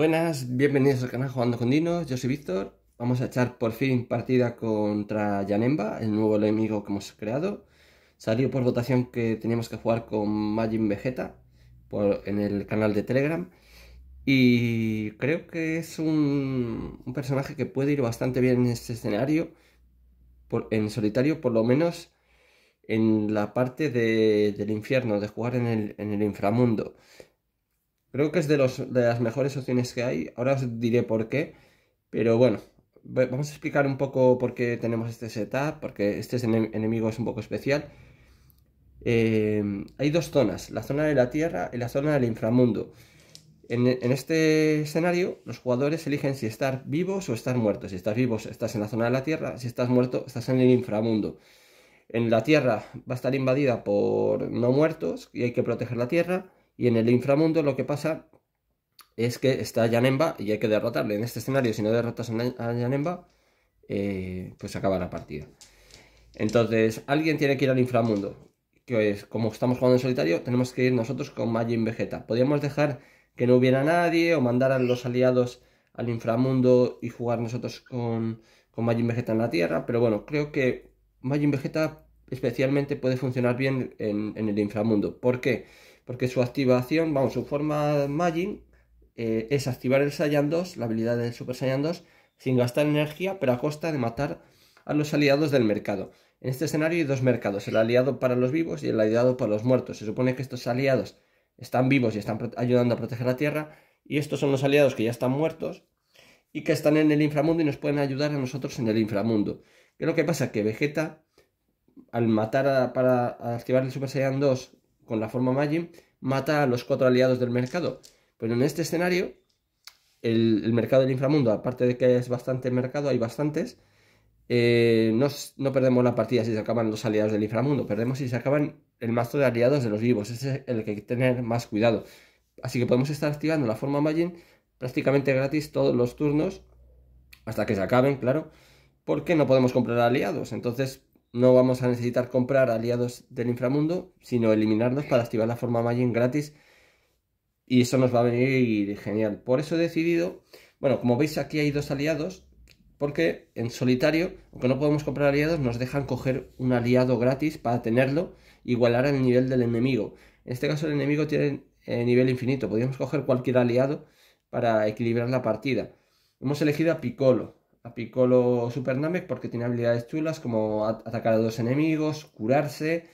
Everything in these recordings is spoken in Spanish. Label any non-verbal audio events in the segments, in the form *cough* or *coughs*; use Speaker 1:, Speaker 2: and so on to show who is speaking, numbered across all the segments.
Speaker 1: Buenas, bienvenidos al canal Jugando con Dinos, yo soy Víctor. Vamos a echar por fin partida contra Yanemba, el nuevo enemigo que hemos creado. Salió por votación que teníamos que jugar con Majin Vegeta por, en el canal de Telegram. Y creo que es un, personaje que puede ir bastante bien en este escenario, en solitario, por lo menos en la parte del infierno, de jugar en el inframundo. Creo que es de, los, de las mejores opciones que hay. Ahora os diré por qué. Pero bueno, vamos a explicar un poco por qué tenemos este setup, porque este enemigo es un poco especial. Eh, hay dos zonas, la zona de la Tierra y la zona del inframundo. En, en, este escenario, los jugadores eligen si estar vivos o estar muertos. Si estás vivos, estás en la zona de la Tierra. Si estás muerto, estás en el inframundo. En la Tierra va a estar invadida por no muertos y hay que proteger la Tierra. Y en el inframundo lo que pasa es que está Yanemba y hay que derrotarle. En este escenario, si no derrotas a Yanemba, eh, pues acaba la partida. Entonces, alguien tiene que ir al inframundo. Que es, como estamos jugando en solitario, tenemos que ir nosotros con Majin Vegeta. Podríamos dejar que no hubiera nadie o mandar a los aliados al inframundo y jugar nosotros con, con Majin Vegeta en la Tierra. Pero bueno, creo que Majin Vegeta especialmente puede funcionar bien en el inframundo. ¿Por qué? Porque su activación, vamos, su forma Magin eh, es activar el Saiyan 2, la habilidad del Super Saiyan 2, sin gastar energía, pero a costa de matar a los aliados del mercado. En este escenario hay dos mercados, el aliado para los vivos y el aliado para los muertos. Se supone que estos aliados están vivos y están ayudando a proteger la Tierra, y estos son los aliados que ya están muertos y que están en el inframundo y nos pueden ayudar a nosotros en el inframundo. ¿Qué es lo que pasa? Que Vegeta, al matar para activar el Super Saiyan 2 con la forma Magin mata a los cuatro aliados del mercado. Pero en este escenario, el, mercado del inframundo, aparte de que es bastante mercado, hay bastantes, eh, no, no, perdemos la partida si se acaban los aliados del inframundo, perdemos si se acaban el mazo de aliados de los vivos, ese es el que hay que tener más cuidado. Así que podemos estar activando la forma Magin prácticamente gratis todos los turnos, hasta que se acaben, claro, porque no podemos comprar aliados, entonces no vamos a necesitar comprar aliados del inframundo, sino eliminarlos para activar la forma Magin gratis. Y eso nos va a venir genial. Por eso he decidido, bueno, como veis aquí hay dos aliados, porque en solitario, aunque no podemos comprar aliados, nos dejan coger un aliado gratis para tenerlo, igualar el nivel del enemigo. En este caso el enemigo tiene eh, nivel infinito, podríamos coger cualquier aliado para equilibrar la partida. Hemos elegido a Piccolo, a Piccolo Super Namek porque tiene habilidades chulas como atacar a dos enemigos, curarse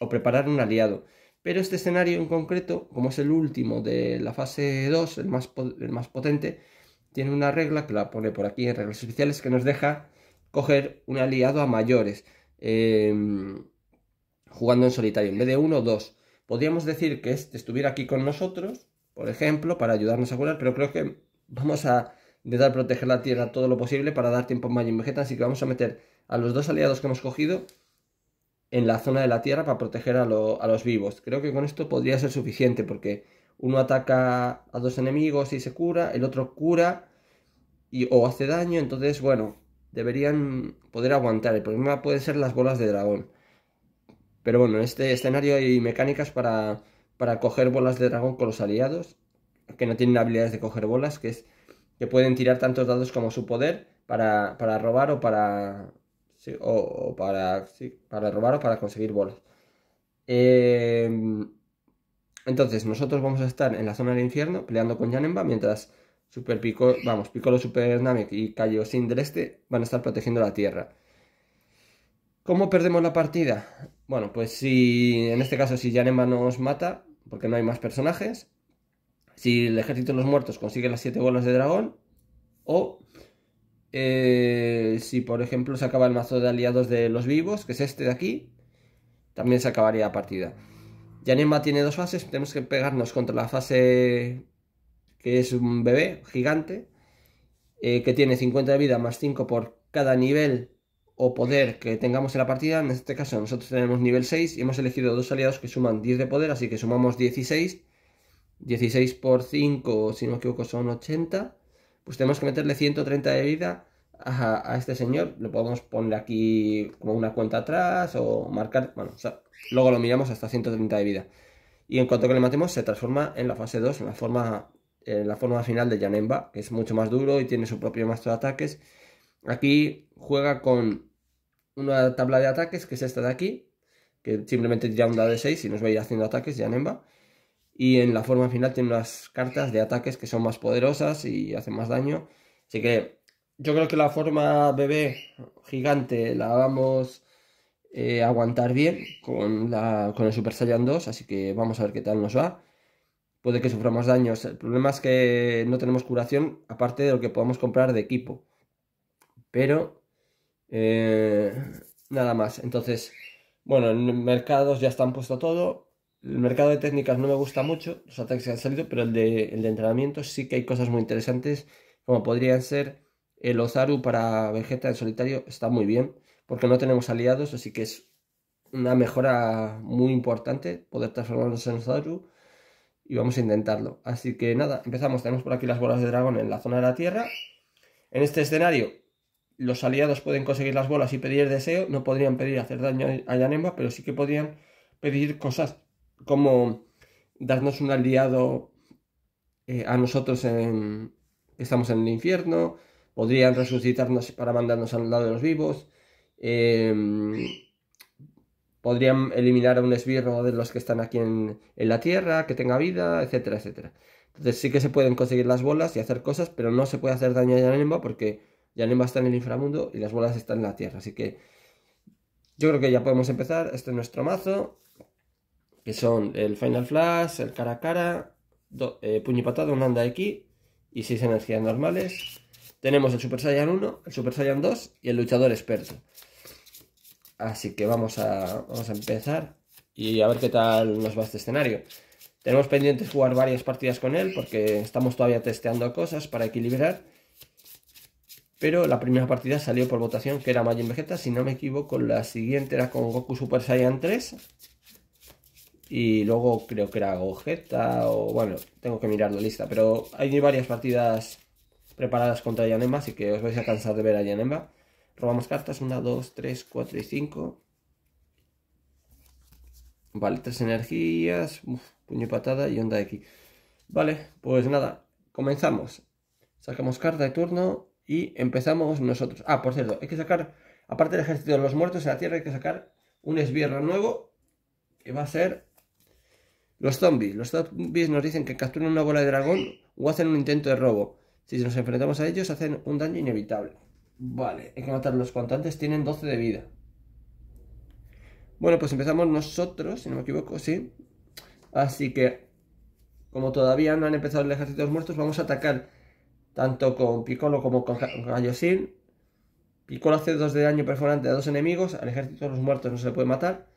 Speaker 1: o preparar un aliado. Pero este escenario en concreto, como es el último de la fase 2, el más, el más potente, tiene una regla que la pone por aquí en reglas oficiales que nos deja coger un aliado a mayores em, jugando en solitario, en vez de uno o dos. Podríamos decir que este estuviera aquí con nosotros, por ejemplo, para ayudarnos a curar, pero creo que vamos a intentar proteger la tierra todo lo posible para dar tiempo a y Vegeta. Así que vamos a meter a los dos aliados que hemos cogido en la zona de la tierra para proteger a, los vivos. Creo que con esto podría ser suficiente porque uno ataca a dos enemigos y se cura, el otro cura y, o hace daño. Entonces, bueno, deberían poder aguantar. El problema puede ser las bolas de dragón. Pero bueno, en este escenario hay mecánicas para, para coger bolas de dragón con los aliados, que no tienen habilidades de coger bolas, que es que pueden tirar tantos dados como su poder para, robar o para. o, para. para robar o para conseguir bolas. Em, entonces, nosotros vamos a estar en la zona del infierno peleando con Janemba mientras Super Piccolo, vamos, Super Namek y Kaiosin del Este van a estar protegiendo la Tierra. ¿Cómo perdemos la partida? Bueno, pues si en este caso si Janemba nos mata, porque no hay más personajes, si el ejército de los muertos consigue las siete bolas de dragón, o eh, si por ejemplo se acaba el mazo de aliados de los vivos, que es este de aquí, también se acabaría la partida. Yanema tiene dos fases, tenemos que pegarnos contra la fase que es un bebé gigante, eh, que tiene 50 de vida más 5 por cada nivel o poder que tengamos en la partida. En este caso nosotros tenemos nivel 6 y hemos elegido dos aliados que suman 10 de poder, así que sumamos 16 16 por 5, si no me equivoco, son 80. Pues tenemos que meterle 130 de vida a, este señor. Lo podemos poner aquí como una cuenta atrás o marcar. Bueno, luego lo miramos hasta 130 de vida. Y en cuanto que le matemos, se transforma en la fase 2, en la forma, en la forma final de Yanemba, que es mucho más duro y tiene su propio maestro de ataques. Aquí juega con una tabla de ataques, que es esta de aquí, que simplemente tira un dado de 6 y nos va a ir haciendo ataques Yanemba y en la forma final tiene unas cartas de ataques que son más poderosas y hacen más daño. Así que yo creo que la forma bebé gigante la vamos eh, a aguantar bien con, la, con el Super Saiyan 2, así que vamos a ver qué tal nos va. Puede que suframos daños. El problema es que no tenemos curación, aparte de lo que podamos comprar de equipo. Pero, eh, nada más. Entonces, bueno, en mercados ya están puesto todo el mercado de técnicas no me gusta mucho, los ataques que han salido, pero el de, entrenamiento sí que hay cosas muy interesantes, como podrían ser el Ozaru para Vegeta en solitario, está muy bien, porque no tenemos aliados, así que es una mejora muy importante poder transformarnos en Ozaru y vamos a intentarlo. Así que nada, empezamos. Tenemos por aquí las bolas de dragón en la zona de la tierra. En este escenario, los aliados pueden conseguir las bolas y pedir deseo. No podrían pedir hacer daño a Yanemba, pero sí que podrían pedir cosas como darnos un aliado eh, a nosotros en, estamos en el infierno, podrían resucitarnos para mandarnos al lado de los vivos, em, podrían eliminar a un esbirro de los que están aquí en, en, la tierra, que tenga vida, etcétera, etcétera. Entonces sí que se pueden conseguir las bolas y hacer cosas, pero no se puede hacer daño a Yanemba porque Yanemba está en el inframundo y las bolas están en la tierra. Así que yo creo que ya podemos empezar. Este es nuestro mazo que son el Final Flash, el cara a cara, eh, puño y patada, un anda aquí y 6 energías normales. Tenemos el Super Saiyan 1, el Super Saiyan 2 y el luchador experto. Así que vamos a, empezar y a ver qué tal nos va este escenario. Tenemos pendientes jugar varias partidas con él porque estamos todavía testeando cosas para equilibrar. Pero la primera partida salió por votación que era Majin Vegeta, si no me equivoco, la siguiente era con Goku Super Saiyan 3 y luego creo que era Ojeta o bueno, tengo que mirar la lista, pero hay varias partidas preparadas contra Yanemba, así que os vais a cansar de ver a Yanemba. Robamos cartas, 1, 2, 3, 4 y 5. Vale, tres energías, puño y patada y onda de aquí. Vale, pues nada, comenzamos. Sacamos carta de turno y empezamos nosotros. Ah, por cierto, hay que sacar, aparte del ejército de los muertos en la tierra, hay que sacar un esbierro nuevo que va a ser los zombies. Los zombies nos dicen que capturan una bola de dragón o hacen un intento de robo. Si nos enfrentamos a ellos, hacen un daño inevitable. Vale, hay que matarlos cuanto antes. Tienen 12 de vida. Bueno, pues empezamos nosotros, si no me equivoco, sí. Así que, como todavía no han empezado el ejército de los muertos, vamos a atacar tanto con Piccolo como con Gaiosin. Piccolo hace 2 de daño perforante a dos enemigos. Al ejército de los muertos no se le puede matar.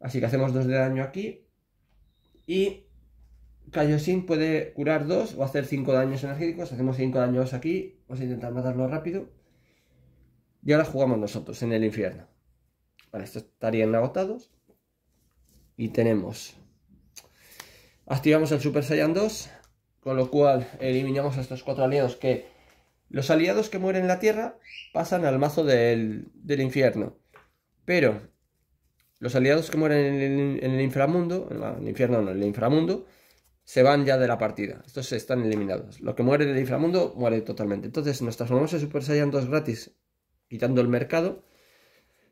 Speaker 1: Así que hacemos 2 de daño aquí. Y Kaioshin puede curar 2 o hacer 5 daños energéticos. Hacemos 5 daños aquí. Vamos a intentar matarlo rápido. Y ahora jugamos nosotros en el infierno. Vale, estos estarían agotados. Y tenemos... Activamos el Super Saiyan 2. Con lo cual eliminamos a estos cuatro aliados que... Los aliados que mueren en la Tierra pasan al mazo del, del infierno. Pero los aliados que mueren en el, inframundo, en el infierno no, en el inframundo, se van ya de la partida. Estos están eliminados. Los que mueren en el inframundo muere totalmente. Entonces nos transformamos en Super Saiyan 2 gratis, quitando el mercado.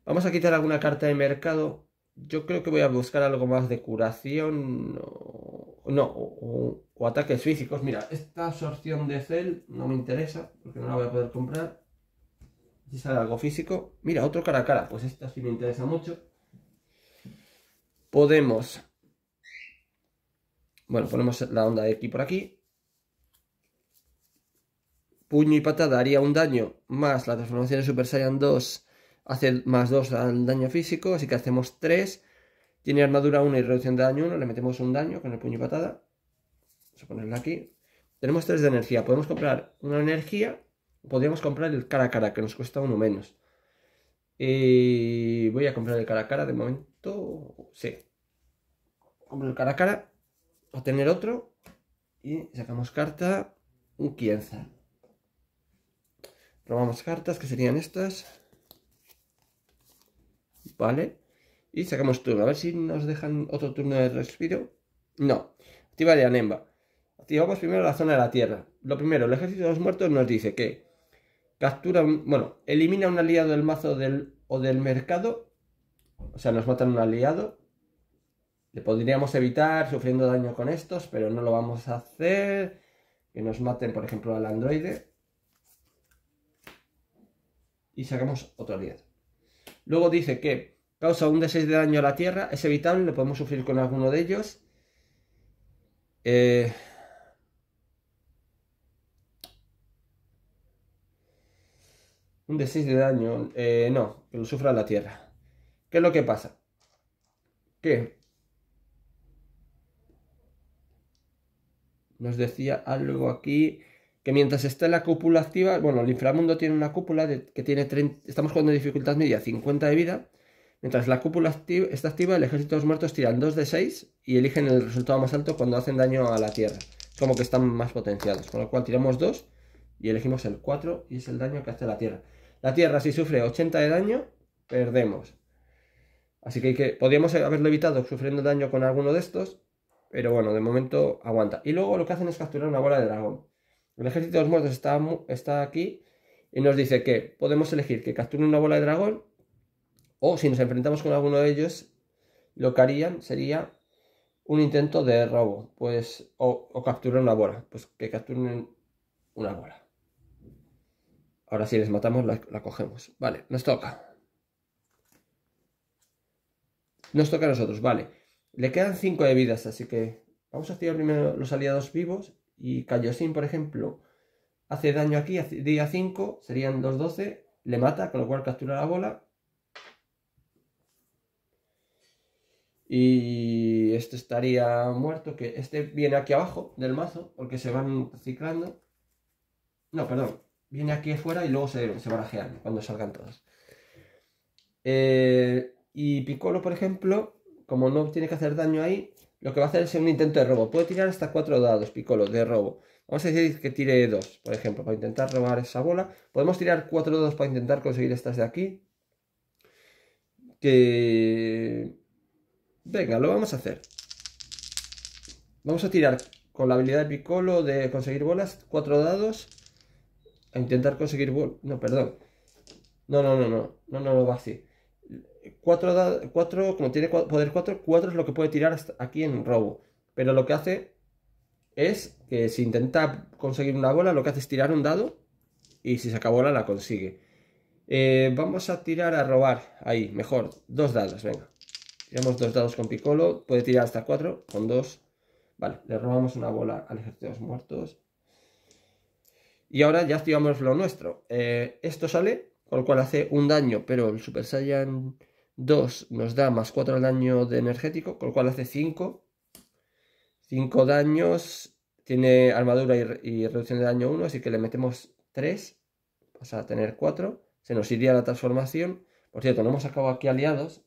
Speaker 1: Vamos a quitar alguna carta de mercado. Yo creo que voy a buscar algo más de curación. no, o, ataques físicos. Mira, esta absorción de cel no me interesa porque no la voy a poder comprar. Si sale algo físico. Mira, otro cara a cara. Pues esta sí me interesa mucho podemos... Bueno, ponemos la onda de por aquí. Puño y patada haría un daño, más la transformación de Super Saiyan 2 hace más 2 al daño físico, así que hacemos 3. Tiene armadura 1 y reducción de daño 1, le metemos un daño con el puño y patada. Vamos a ponerla aquí. Tenemos 3 de energía, podemos comprar una energía, podríamos comprar el cara a cara, que nos cuesta uno menos. Y eh, voy a comprar el cara a cara de momento. Sí. Compro el cara a cara. Obtener otro. Y sacamos carta. Un quienza Robamos cartas, que serían estas. Vale. Y sacamos turno. A ver si nos dejan otro turno de respiro. No. Activa de Anemba. Activamos primero la zona de la tierra. Lo primero, el ejército de los muertos nos dice que Captura, un, bueno, elimina un aliado del mazo del, o del mercado. O sea, nos matan un aliado. Le podríamos evitar sufriendo daño con estos, pero no lo vamos a hacer. Que nos maten, por ejemplo, al androide. Y sacamos otro aliado. Luego dice que causa un D6 de daño a la Tierra. Es evitable, lo podemos sufrir con alguno de ellos. Eh, Un de 6 de daño. Eh, no, que lo sufra la tierra. ¿Qué es lo que pasa? ¿Qué? nos decía algo aquí que mientras esté la cúpula activa, bueno, el inframundo tiene una cúpula que tiene 30, estamos jugando dificultad media 50 de vida. Mientras la cúpula está activa, el ejército de los muertos tiran 2 de 6 y eligen el resultado más alto cuando hacen daño a la tierra. Como que están más potenciados, con lo cual tiramos 2 y elegimos el 4 y es el daño que hace la Tierra. La Tierra si sufre 80 de daño, perdemos. Así que, que podríamos haberlo evitado sufriendo daño con alguno de estos, pero bueno, de momento aguanta. Y luego lo que hacen es capturar una bola de dragón. El ejército de los muertos está, está aquí y nos dice que podemos elegir que capturen una bola de dragón o si nos enfrentamos con alguno de ellos, lo que harían sería un intento de robo, pues, o, o capturar una bola, pues que capturen una bola. Ahora si les matamos la, cogemos. Vale, nos toca. Nos toca a nosotros, vale. Le quedan 5 de vidas, así que vamos a tirar primero los aliados vivos. Y sin por ejemplo, hace daño aquí, día 5, serían 2 12. Le mata, con lo cual captura la bola. Y este estaría muerto, que este viene aquí abajo del mazo, porque se van ciclando. No, perdón, viene aquí afuera y luego se, se barajean cuando salgan todas. Eh, y Piccolo, por ejemplo, como no tiene que hacer daño ahí, lo que va a hacer es un intento de robo. Puede tirar hasta cuatro dados, Piccolo, de robo. Vamos a decir que tire dos, por ejemplo, para intentar robar esa bola. Podemos tirar cuatro dados para intentar conseguir estas de aquí. Que... Venga, lo vamos a hacer. Vamos a tirar con la habilidad de Piccolo de conseguir bolas, cuatro dados a intentar conseguir No, perdón. No, no, no, no. No, no, no va así. 4, Cuatro, como tiene poder 4, 4 es lo que puede tirar aquí en robo. Pero lo que hace es que si intenta conseguir una bola, lo que hace es tirar un dado y si saca bola la consigue. Eh, vamos a tirar a robar, ahí, mejor, dos dados, venga. Tiramos dos dados con picolo. puede tirar hasta cuatro, con dos. Vale, le robamos una bola al ejército de los muertos. Y ahora ya activamos lo nuestro. Eh, esto sale, con lo cual hace un daño, pero el Super Saiyan 2 nos da más 4 al daño de energético, con lo cual hace 5. 5 daños, tiene armadura y, reducción de daño 1, así que le metemos 3, pasa a tener 4. Se nos iría la transformación. Por cierto, no hemos acabado aquí aliados.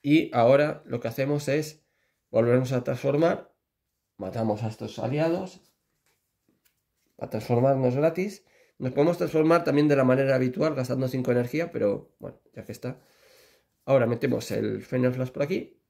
Speaker 1: Y ahora lo que hacemos es Volvemos a transformar matamos a estos aliados para transformarnos gratis. Nos podemos transformar también de la manera habitual, gastando 5 energía, pero bueno, ya que está. Ahora metemos el Fenel Flash por aquí.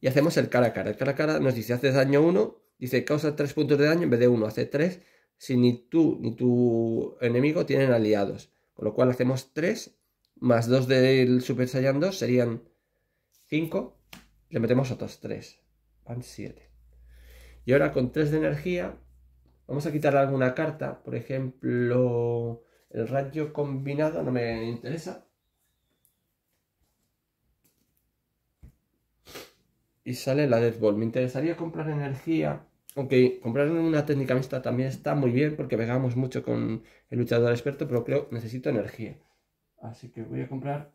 Speaker 1: Y hacemos el cara a cara. El cara a cara nos dice, hace daño 1, dice, causa 3 puntos de daño en vez de 1, hace 3. Si ni tú ni tu enemigo tienen aliados. Con lo cual hacemos 3, más 2 del Super Saiyan 2 serían 5. Le metemos otros 3. 7. Y ahora con 3 de energía, vamos a quitar alguna carta. Por ejemplo, el rayo combinado no me interesa. Y sale la Death Ball. Me interesaría comprar energía. Aunque comprar una técnica mixta también está muy bien porque pegamos mucho con el luchador experto, pero creo necesito energía. Así que voy a comprar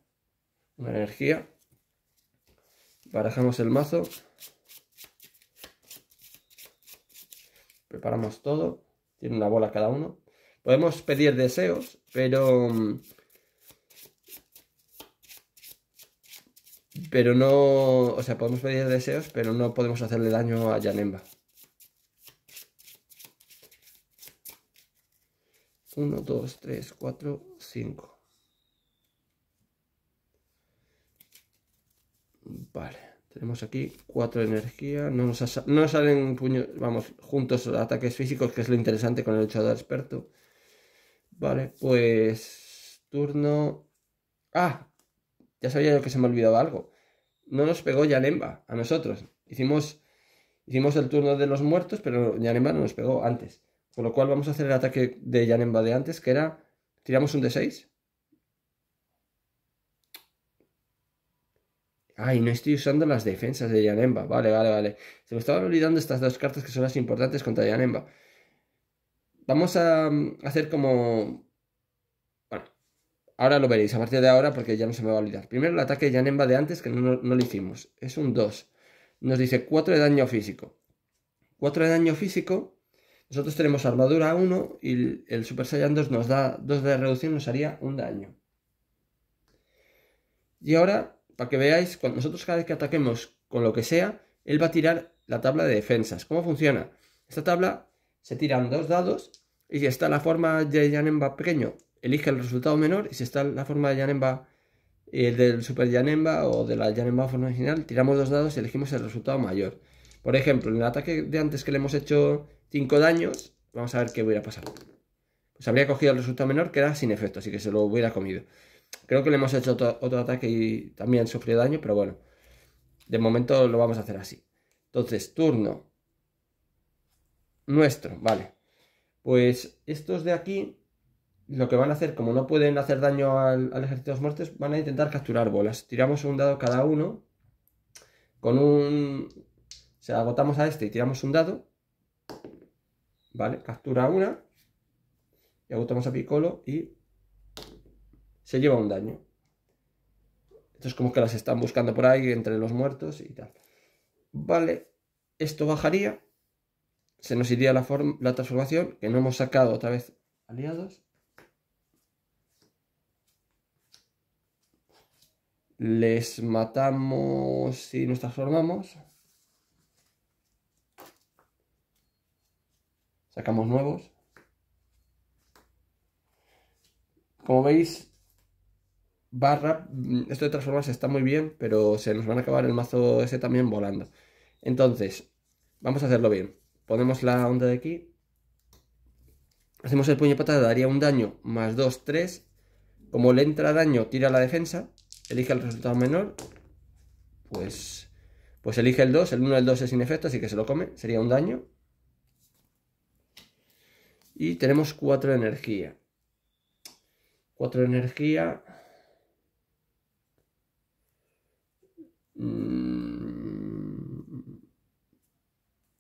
Speaker 1: una energía. Barajamos el mazo. Preparamos todo. Tiene una bola cada uno. Podemos pedir deseos, pero... Pero no... O sea, podemos pedir deseos, pero no podemos hacerle daño a Yanemba. Uno, dos, tres, cuatro, cinco. Vale. Tenemos aquí 4 de energía. No nos, no salen puños, vamos, juntos ataques físicos, que es lo interesante con el luchador experto. Vale, pues turno... Ah, ya sabía yo que se me olvidado algo. No nos pegó Yanemba a nosotros. Hicimos, hicimos el turno de los muertos, pero Yanemba no nos pegó antes. Con lo cual vamos a hacer el ataque de Yanemba de antes, que era... Tiramos un D6 Ay, no estoy usando las defensas de Yanemba. Vale, vale, vale. Se me estaban olvidando estas dos cartas que son las importantes contra Yanemba. Vamos a mm, hacer como... Bueno, ahora lo veréis a partir de ahora porque ya no se me va a olvidar. Primero el ataque de Yanemba de antes que no, lo hicimos. Es un 2. Nos dice 4 de daño físico. 4 de daño físico. Nosotros tenemos armadura 1 y el Super Saiyan 2 nos da 2 de reducción, nos haría un daño. Y ahora para que veáis, cuando nosotros cada vez que ataquemos con lo que sea, él va a tirar la tabla de defensas. ¿Cómo funciona? Esta tabla se tiran dos dados y si está la forma de Yanemba pequeño, elige el resultado menor y si está la forma de Yanemba, eh, el del Super Yanemba o de la Yanemba forma original, tiramos dos dados y elegimos el resultado mayor. Por ejemplo, en el ataque de antes que le hemos hecho 5 daños, vamos a ver qué hubiera pasado. Pues habría cogido el resultado menor que era sin efecto, así que se lo hubiera comido. Creo que le hemos hecho otro, ataque y también sufrió daño, pero bueno. De momento lo vamos a hacer así. Entonces, turno nuestro, vale. Pues estos de aquí, lo que van a hacer, como no pueden hacer daño al, ejército de los muertos, van a intentar capturar bolas. Tiramos un dado cada uno. Con un... O sea, agotamos a este y tiramos un dado. Vale, captura una. Y agotamos a Piccolo y se lleva un daño. Entonces como que las están buscando por ahí entre los muertos y tal. Vale, esto bajaría, se nos iría la, la transformación, que no hemos sacado otra vez aliados. Les matamos y nos transformamos. Sacamos nuevos. Como veis, barra, mm, esto de formas está muy bien, pero se nos van a acabar el mazo ese también volando. Entonces, vamos a hacerlo bien. Ponemos la onda de aquí. Hacemos el puño patada, daría un daño, más 2, 3. Como le entra daño, tira la defensa. Elige el resultado menor. Pues, pues elige el 2. El 1 del 2 es sin efecto, así que se lo come. Sería un daño. Y tenemos 4 energía. 4 energía. Mm.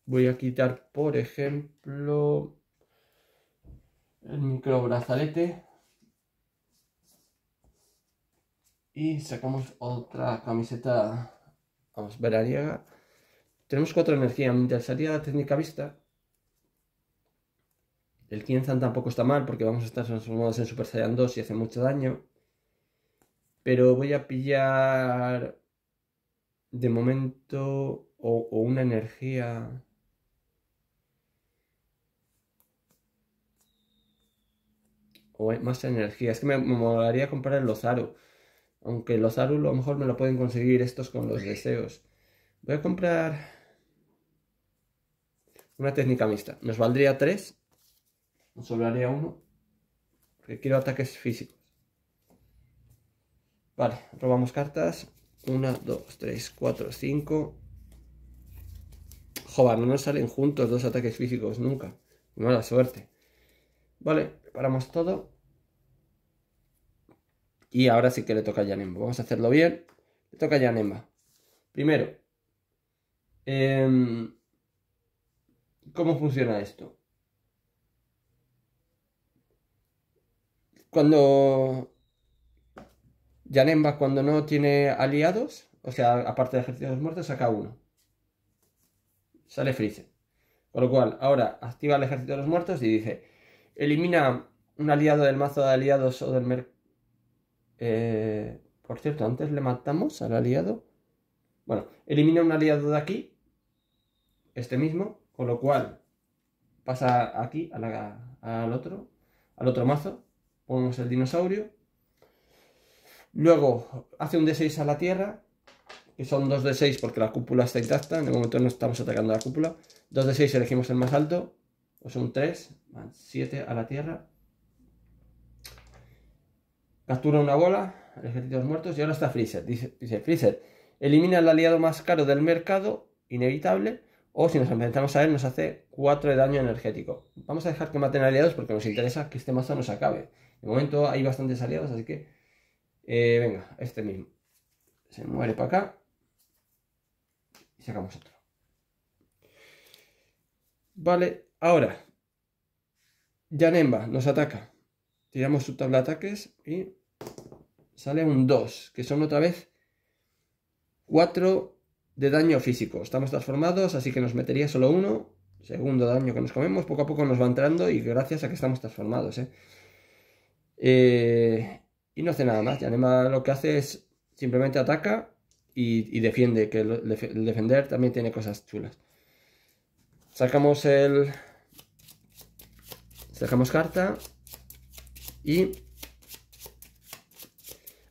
Speaker 1: Voy a quitar, por ejemplo, el micro brazalete. Y sacamos otra camiseta, vamos, veraniega. Tenemos cuatro energías, Mientras interesaría la técnica vista. El Kienzan tampoco está mal porque vamos a estar transformados en Super Saiyan 2 y hace mucho daño. Pero voy a pillar de momento o, una energía o más energía. Es que me, me molaría comprar el Lozaru. Aunque el Lozaru a lo mejor me lo pueden conseguir estos con los deseos. Voy a comprar una técnica mixta. Nos valdría 3. Nos sobraría uno. Porque quiero ataques físicos. Vale, robamos cartas. 1, 2, 3, 4, 5. Joder, no nos salen juntos dos ataques físicos nunca. Mala suerte. Vale, preparamos todo. Y ahora sí que le toca a Yanemba. Vamos a hacerlo bien. Le toca a Yanemba. Primero, em, ¿cómo funciona esto? Cuando Yanemba cuando no tiene aliados, o sea, aparte de los muertos, saca uno. Sale frise. Con lo cual, ahora activa el ejército de los muertos y dice, elimina un aliado del mazo de aliados o del Merc... Eh, por cierto, antes le matamos al aliado. Bueno, elimina un aliado de aquí, este mismo, con lo cual pasa aquí al otro, al otro mazo, ponemos el dinosaurio Luego hace un D6 a la Tierra, que son 2 d 6 porque la cúpula está intacta, en el momento no estamos atacando la cúpula. Dos d 6 elegimos el más alto, o un 3, 7 a la Tierra. Captura una bola, el ejército de los muertos, y ahora está Freezer. Dice, Freezer, elimina al aliado más caro del mercado, inevitable, o si nos enfrentamos a él nos hace 4 de daño energético. Vamos a dejar que maten aliados porque nos interesa que este mazo nos acabe. De momento hay bastantes aliados, así que eh, venga, este mismo. Se muere para acá. Y sacamos otro. Vale, ahora. Yanemba nos ataca. Tiramos su tabla de ataques y sale un 2, que son otra vez 4 de daño físico. Estamos transformados, así que nos metería solo uno. Segundo daño que nos comemos, poco a poco nos va entrando y gracias a que estamos transformados. ¿eh? eh y no hace nada más. Y además lo que hace es simplemente ataca y, defiende, que el, defender también tiene cosas chulas. Sacamos el... Sacamos carta y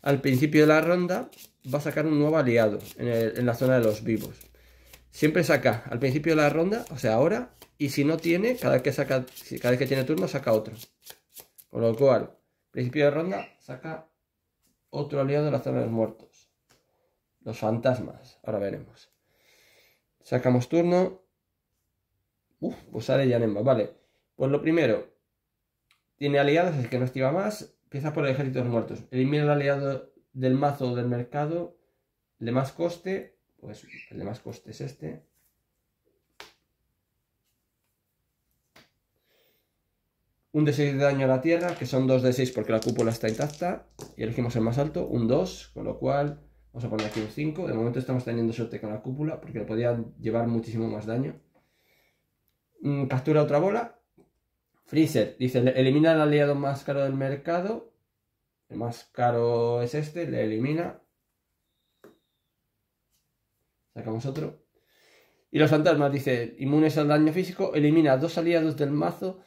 Speaker 1: al principio de la ronda va a sacar un nuevo aliado en, la zona de los vivos. Siempre saca al principio de la ronda, o sea, ahora, y si no tiene, cada que saca, cada vez que tiene turno saca otro. Con lo cual, Principio de ronda, saca otro aliado de la zona de los muertos. Los fantasmas, ahora veremos. Sacamos turno. Uf, pues sale Yanemba. Vale, pues lo primero. Tiene aliados, el que no estiva más. Empieza por el ejército de los muertos. Elimina el aliado del mazo del mercado. El de más coste, pues el de más coste es este. Un de 6 de daño a la tierra, que son 2 de 6 porque la cúpula está intacta. Y elegimos el más alto, un 2, con lo cual vamos a poner aquí un 5. De momento estamos teniendo suerte con la cúpula porque le podían llevar muchísimo más daño. Mm, captura otra bola. Freezer dice, elimina al aliado más caro del mercado. El más caro es este, le elimina. Sacamos otro. Y los fantasmas dice, inmunes al daño físico, elimina dos aliados del mazo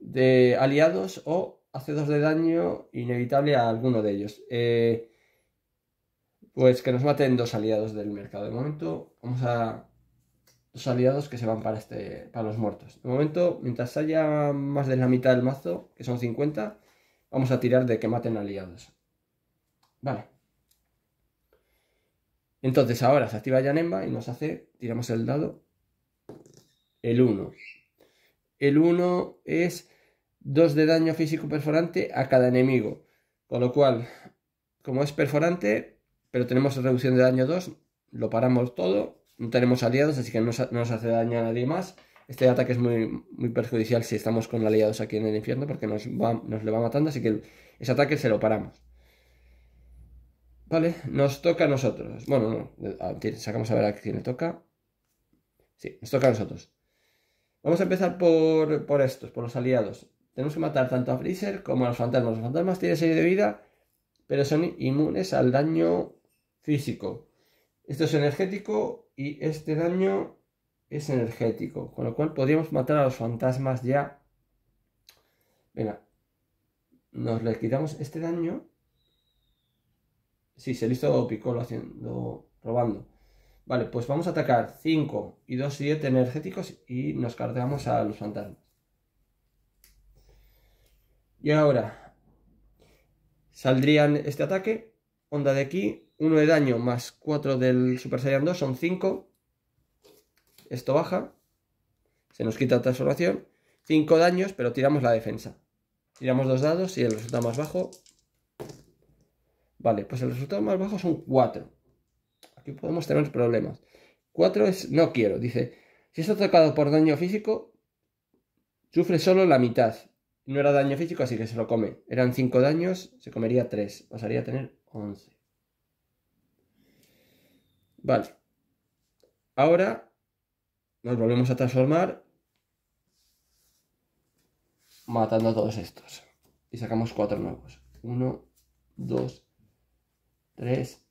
Speaker 1: de aliados o hace dos de daño inevitable a alguno de ellos. Eh, pues que nos maten dos aliados del mercado. De momento vamos a dos aliados que se van para, este, para los muertos. De momento, mientras haya más de la mitad del mazo, que son 50, vamos a tirar de que maten aliados. Vale. Entonces ahora se activa Yanemba y nos hace, tiramos el dado, el 1. El 1 es 2 de daño físico perforante a cada enemigo. Con lo cual, como es perforante, pero tenemos reducción de daño 2, lo paramos todo. No tenemos aliados, así que no, nos hace daño a nadie más. Este ataque es muy, perjudicial si estamos con aliados aquí en el infierno porque nos, nos le va matando, así que ese ataque se lo paramos. Vale, nos toca a nosotros. Bueno, sacamos a ver a quién le toca. Sí, nos toca a nosotros. Vamos a empezar por, por estos, por los aliados. Tenemos que matar tanto a Freezer como a los fantasmas. Los fantasmas tienen serie de vida, pero son inmunes al daño físico. Esto es energético y este daño es energético. Con lo cual podríamos matar a los fantasmas ya. Venga, nos le quitamos este daño. Sí, se listo hizo haciendo, robando. Vale, pues vamos a atacar 5 y 2 y 7 energéticos y nos cargamos a los fantasmas. Y ahora saldrían este ataque, onda de aquí, 1 de daño más 4 del Super Saiyan 2 son 5. Esto baja, se nos quita transformación, 5 daños, pero tiramos la defensa. Tiramos dos dados y el resultado más bajo... Vale, pues el resultado más bajo son 4 podemos tener problemas. Cuatro es no quiero. Dice, si es atacado por daño físico, sufre solo la mitad. No era daño físico, así que se lo come. Eran cinco daños, se comería tres. Pasaría a tener 11. Vale. Ahora nos volvemos a transformar matando a todos estos. Y sacamos cuatro nuevos. Uno, dos, tres,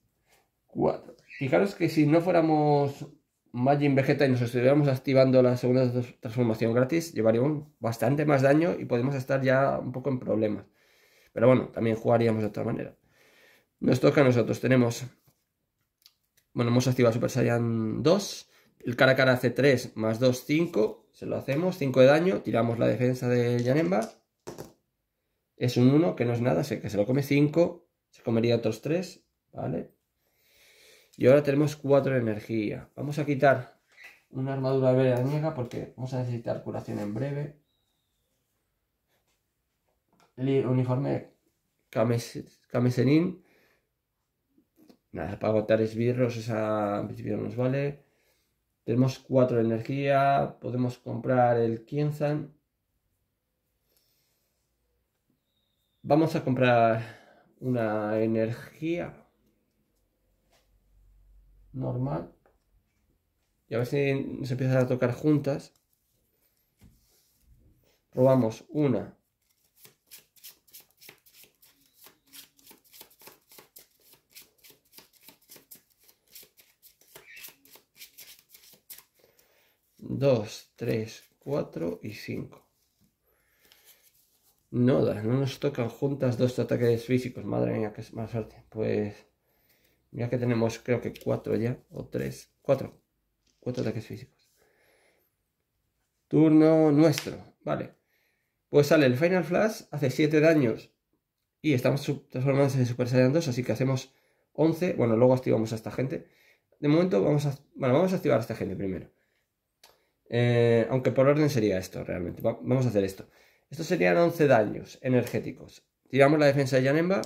Speaker 1: 4. Fijaros que si no fuéramos Majin Vegeta y nos estuviéramos activando la segunda transformación gratis, llevaríamos bastante más daño y podemos estar ya un poco en problemas. Pero bueno, también jugaríamos de otra manera. Nos toca a nosotros. Tenemos. Bueno, hemos activado Super Saiyan 2. El cara a cara hace 3 más 2, 5. Se lo hacemos, 5 de daño. Tiramos la defensa de Yanemba. Es un 1, que no es nada, sé que se lo come 5. Se comería otros 3. ¿Vale? Y ahora tenemos 4 de energía. Vamos a quitar una armadura niega porque vamos a necesitar curación en breve. El uniforme Kamesenin. Nada, para agotar esbirros, esa en principio nos vale. Tenemos 4 de energía, podemos comprar el Kienzan. Vamos a comprar una energía normal. Y a ver si se empiezan a tocar juntas. Robamos una. Dos, tres, cuatro y cinco. No, no nos tocan juntas dos ataques físicos. Madre mía, es más suerte. Pues Mira que tenemos, creo que cuatro ya, o tres, cuatro. Cuatro ataques físicos. Turno nuestro, vale. Pues sale el Final Flash, hace 7 daños y estamos transformándose en Super Saiyan 2, así que hacemos 11. Bueno, luego activamos a esta gente. De momento vamos a, bueno, vamos a activar a esta gente primero. Eh, aunque por orden sería esto realmente. vamos a hacer esto. Estos serían 11 daños energéticos. Tiramos la defensa de Yanemba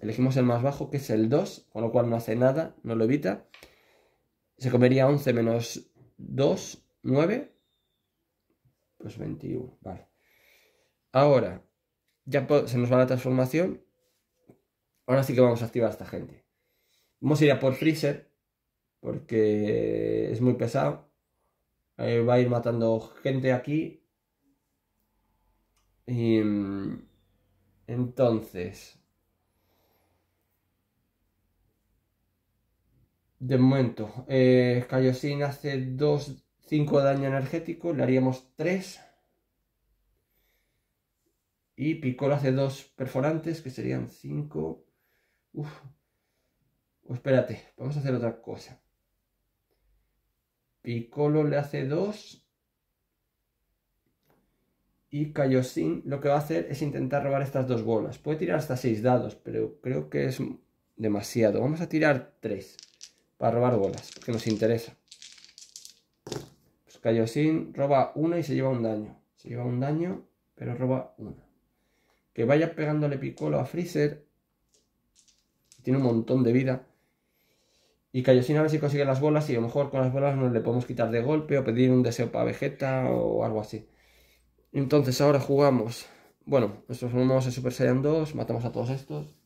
Speaker 1: Elegimos el más bajo, que es el 2, con lo cual no hace nada, no lo evita. Se comería 11 menos 2, 9. Pues 21, vale. Ahora, ya se nos va la transformación. Ahora sí que vamos a activar a esta gente. Vamos a ir a por Freezer, porque es muy pesado. Eh, va a ir matando gente aquí. Y, mm, entonces, De momento, eh, hace 5 daño energético, le haríamos 3. Y Piccolo hace 2 perforantes, que serían 5. Uf. Pues espérate, vamos a hacer otra cosa. Piccolo le hace 2. Y Kaiosin lo que va a hacer es intentar robar estas dos bolas. Puede tirar hasta 6 dados, pero creo que es demasiado. Vamos a tirar 3 para robar bolas, que nos interesa. Pues Kaiosin roba una y se lleva un daño. Se lleva un daño, pero roba una. Que vaya pegándole picolo a Freezer. Tiene un montón de vida. Y Kaiosin a ver si consigue las bolas y a lo mejor con las bolas nos le podemos quitar de golpe o pedir un deseo para Vegeta o algo así. Entonces ahora jugamos. Bueno, nosotros formamos en Super Saiyan 2, matamos a todos estos.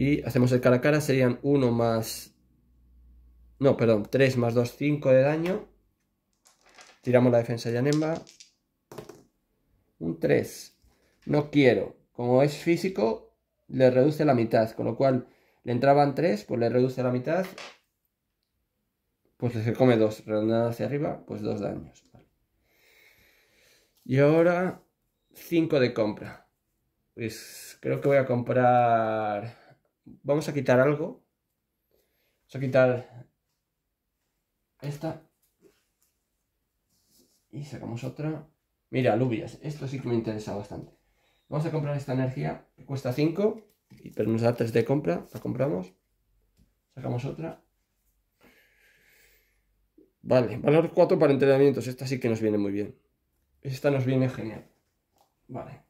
Speaker 1: Y hacemos el cara a cara, serían 1 más... No, perdón, 3 más 2, 5 de daño. Tiramos la defensa de Yanemba. Un 3. No quiero. Como es físico, le reduce la mitad. Con lo cual, le entraban 3, pues le reduce la mitad. Pues se come 2. Redondeado hacia arriba, pues 2 daños. Y ahora, 5 de compra. Pues creo que voy a comprar vamos a quitar algo. Vamos a quitar esta. Y sacamos otra. Mira, alubias. Esto sí que me interesa bastante. Vamos a comprar esta energía. Que cuesta 5. Pero nos da 3 de compra. La compramos. Sacamos otra. Vale, valor 4 para entrenamientos. Esta sí que nos viene muy bien. Esta nos viene genial. Vale.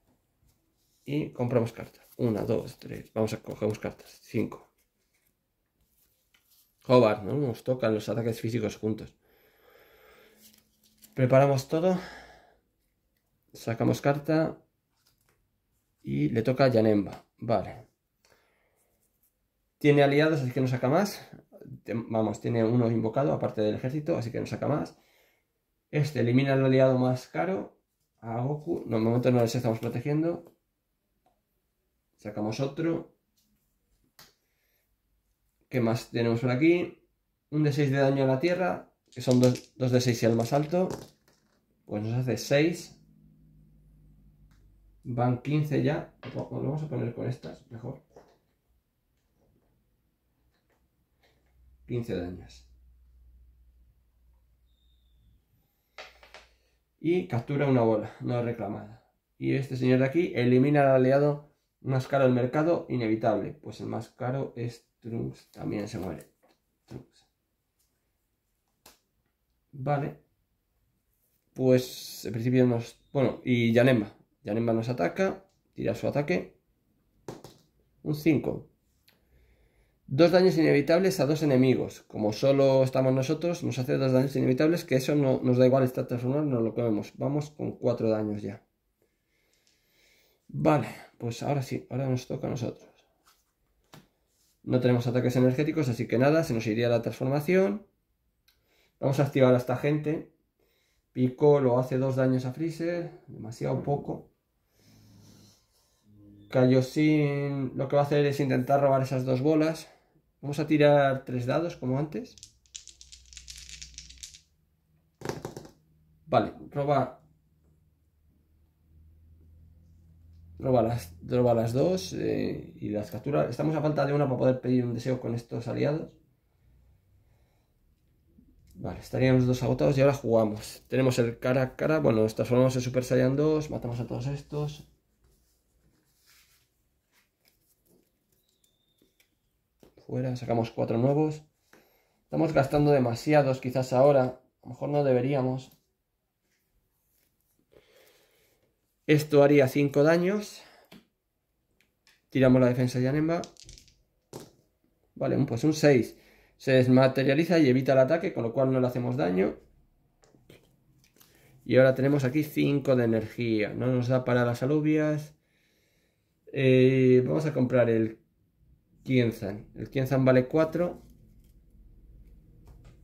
Speaker 1: Y compramos cartas. 1, dos, 3. Vamos a cogemos cartas. 5. Hobart, ¿no? Nos tocan los ataques físicos juntos. Preparamos todo. Sacamos carta. Y le toca a Yanemba. Vale. Tiene aliados, así que no saca más. Vamos, tiene uno invocado, aparte del ejército, así que no saca más. Este elimina al aliado más caro. A Goku. No, el momento no les estamos protegiendo. Sacamos otro. ¿Qué más tenemos por aquí? Un de 6 de daño a la tierra, que son 2, de 6 y el más alto. Pues nos hace 6. Van 15 ya. Lo vamos a poner con estas, mejor. 15 daños. Y captura una bola no reclamada. Y este señor de aquí elimina al aliado más caro el mercado, inevitable. Pues el más caro es Trunks, también se muere. Vale. Pues en principio nos... Bueno, y Yanemba. Yanemba nos ataca, tira su ataque. Un 5. Dos daños inevitables a dos enemigos. Como solo estamos nosotros, nos hace dos daños inevitables, que eso no nos da igual esta transformado, no lo comemos. Vamos con cuatro daños ya. Vale, pues ahora sí, ahora nos toca a nosotros. No tenemos ataques energéticos, así que nada, se nos iría la transformación. Vamos a activar a esta gente. Pico lo hace dos daños a Freezer, demasiado poco. sin. lo que va a hacer es intentar robar esas dos bolas. Vamos a tirar tres dados, como antes. Vale, roba roba las, las dos eh, y las captura. Estamos a falta de una para poder pedir un deseo con estos aliados. Vale, estarían los dos agotados y ahora jugamos. Tenemos el cara a cara, bueno, nos transformamos en Super Saiyan 2, matamos a todos estos. Fuera, sacamos cuatro nuevos. Estamos gastando demasiados quizás ahora, a lo mejor no deberíamos. Esto haría 5 daños. Tiramos la defensa de Anemba. Vale, pues un 6. Se desmaterializa y evita el ataque, con lo cual no le hacemos daño. Y ahora tenemos aquí 5 de energía. No nos da para las alubias. Eh, vamos a comprar el Kienzan. El Kienzan vale 4.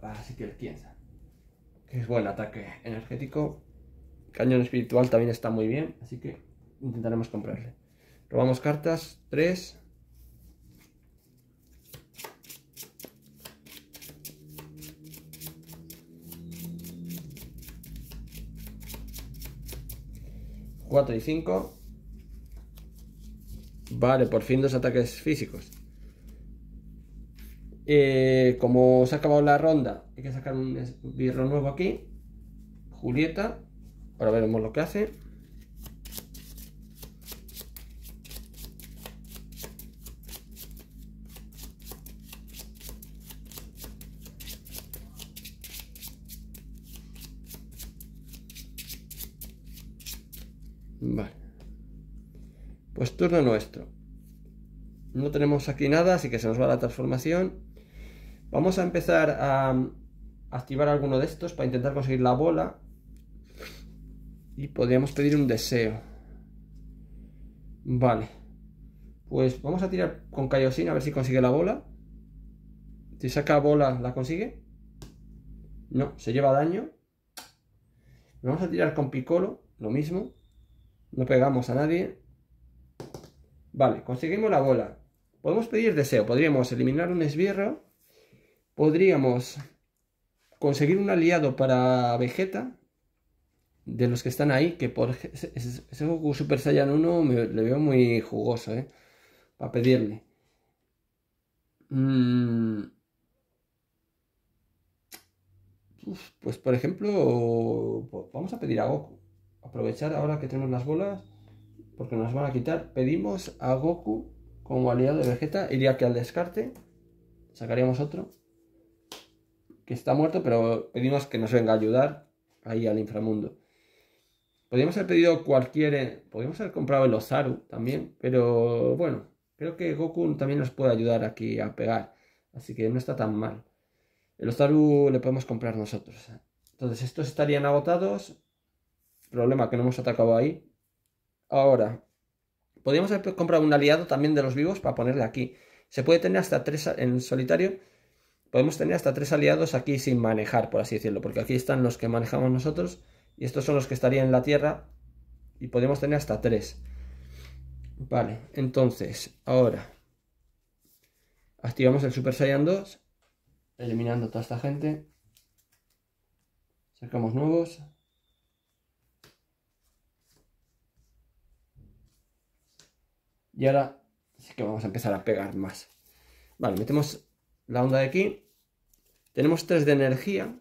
Speaker 1: Así ah, que el Kienzan. Que es buen ataque energético. Cañón espiritual también está muy bien, así que intentaremos comprarle. Robamos cartas, 3. Cuatro y 5. Vale, por fin dos ataques físicos. Eh, como se ha acabado la ronda, hay que sacar un birro nuevo aquí. Julieta, Ahora veremos lo que hace. Vale. Pues turno nuestro. No tenemos aquí nada, así que se nos va la transformación. Vamos a empezar a activar alguno de estos para intentar conseguir la bola. Y podríamos pedir un deseo. Vale. Pues vamos a tirar con Cayosín a ver si consigue la bola. Si saca bola, ¿la consigue? No, se lleva daño. Vamos a tirar con Piccolo, lo mismo. No pegamos a nadie. Vale, conseguimos la bola. Podemos pedir deseo. Podríamos eliminar un esbirro. Podríamos conseguir un aliado para Vegeta de los que están ahí, que por ese, ese Goku Super Saiyan 1 me, le veo muy jugoso, ¿eh? Para pedirle. Mm. pues por ejemplo, vamos a pedir a Goku. Aprovechar ahora que tenemos las bolas, porque nos van a quitar. Pedimos a Goku como aliado de Vegeta. Iría que al descarte sacaríamos otro. Que está muerto, pero pedimos que nos venga a ayudar ahí al inframundo. Podríamos haber pedido cualquier. Eh, podríamos haber comprado el Osaru también. Pero bueno, creo que Goku también nos puede ayudar aquí a pegar. Así que no está tan mal. El Osaru le podemos comprar nosotros. Eh. Entonces, estos estarían agotados. Problema que no hemos atacado ahí. Ahora, podríamos haber comprado un aliado también de los vivos para ponerle aquí. Se puede tener hasta tres en solitario. Podemos tener hasta tres aliados aquí sin manejar, por así decirlo. Porque aquí están los que manejamos nosotros y estos son los que estarían en la Tierra y podemos tener hasta tres. Vale, entonces, ahora activamos el Super Saiyan 2, eliminando toda esta gente. Sacamos nuevos. Y ahora sí que vamos a empezar a pegar más. Vale, metemos la onda de aquí. Tenemos 3 de energía,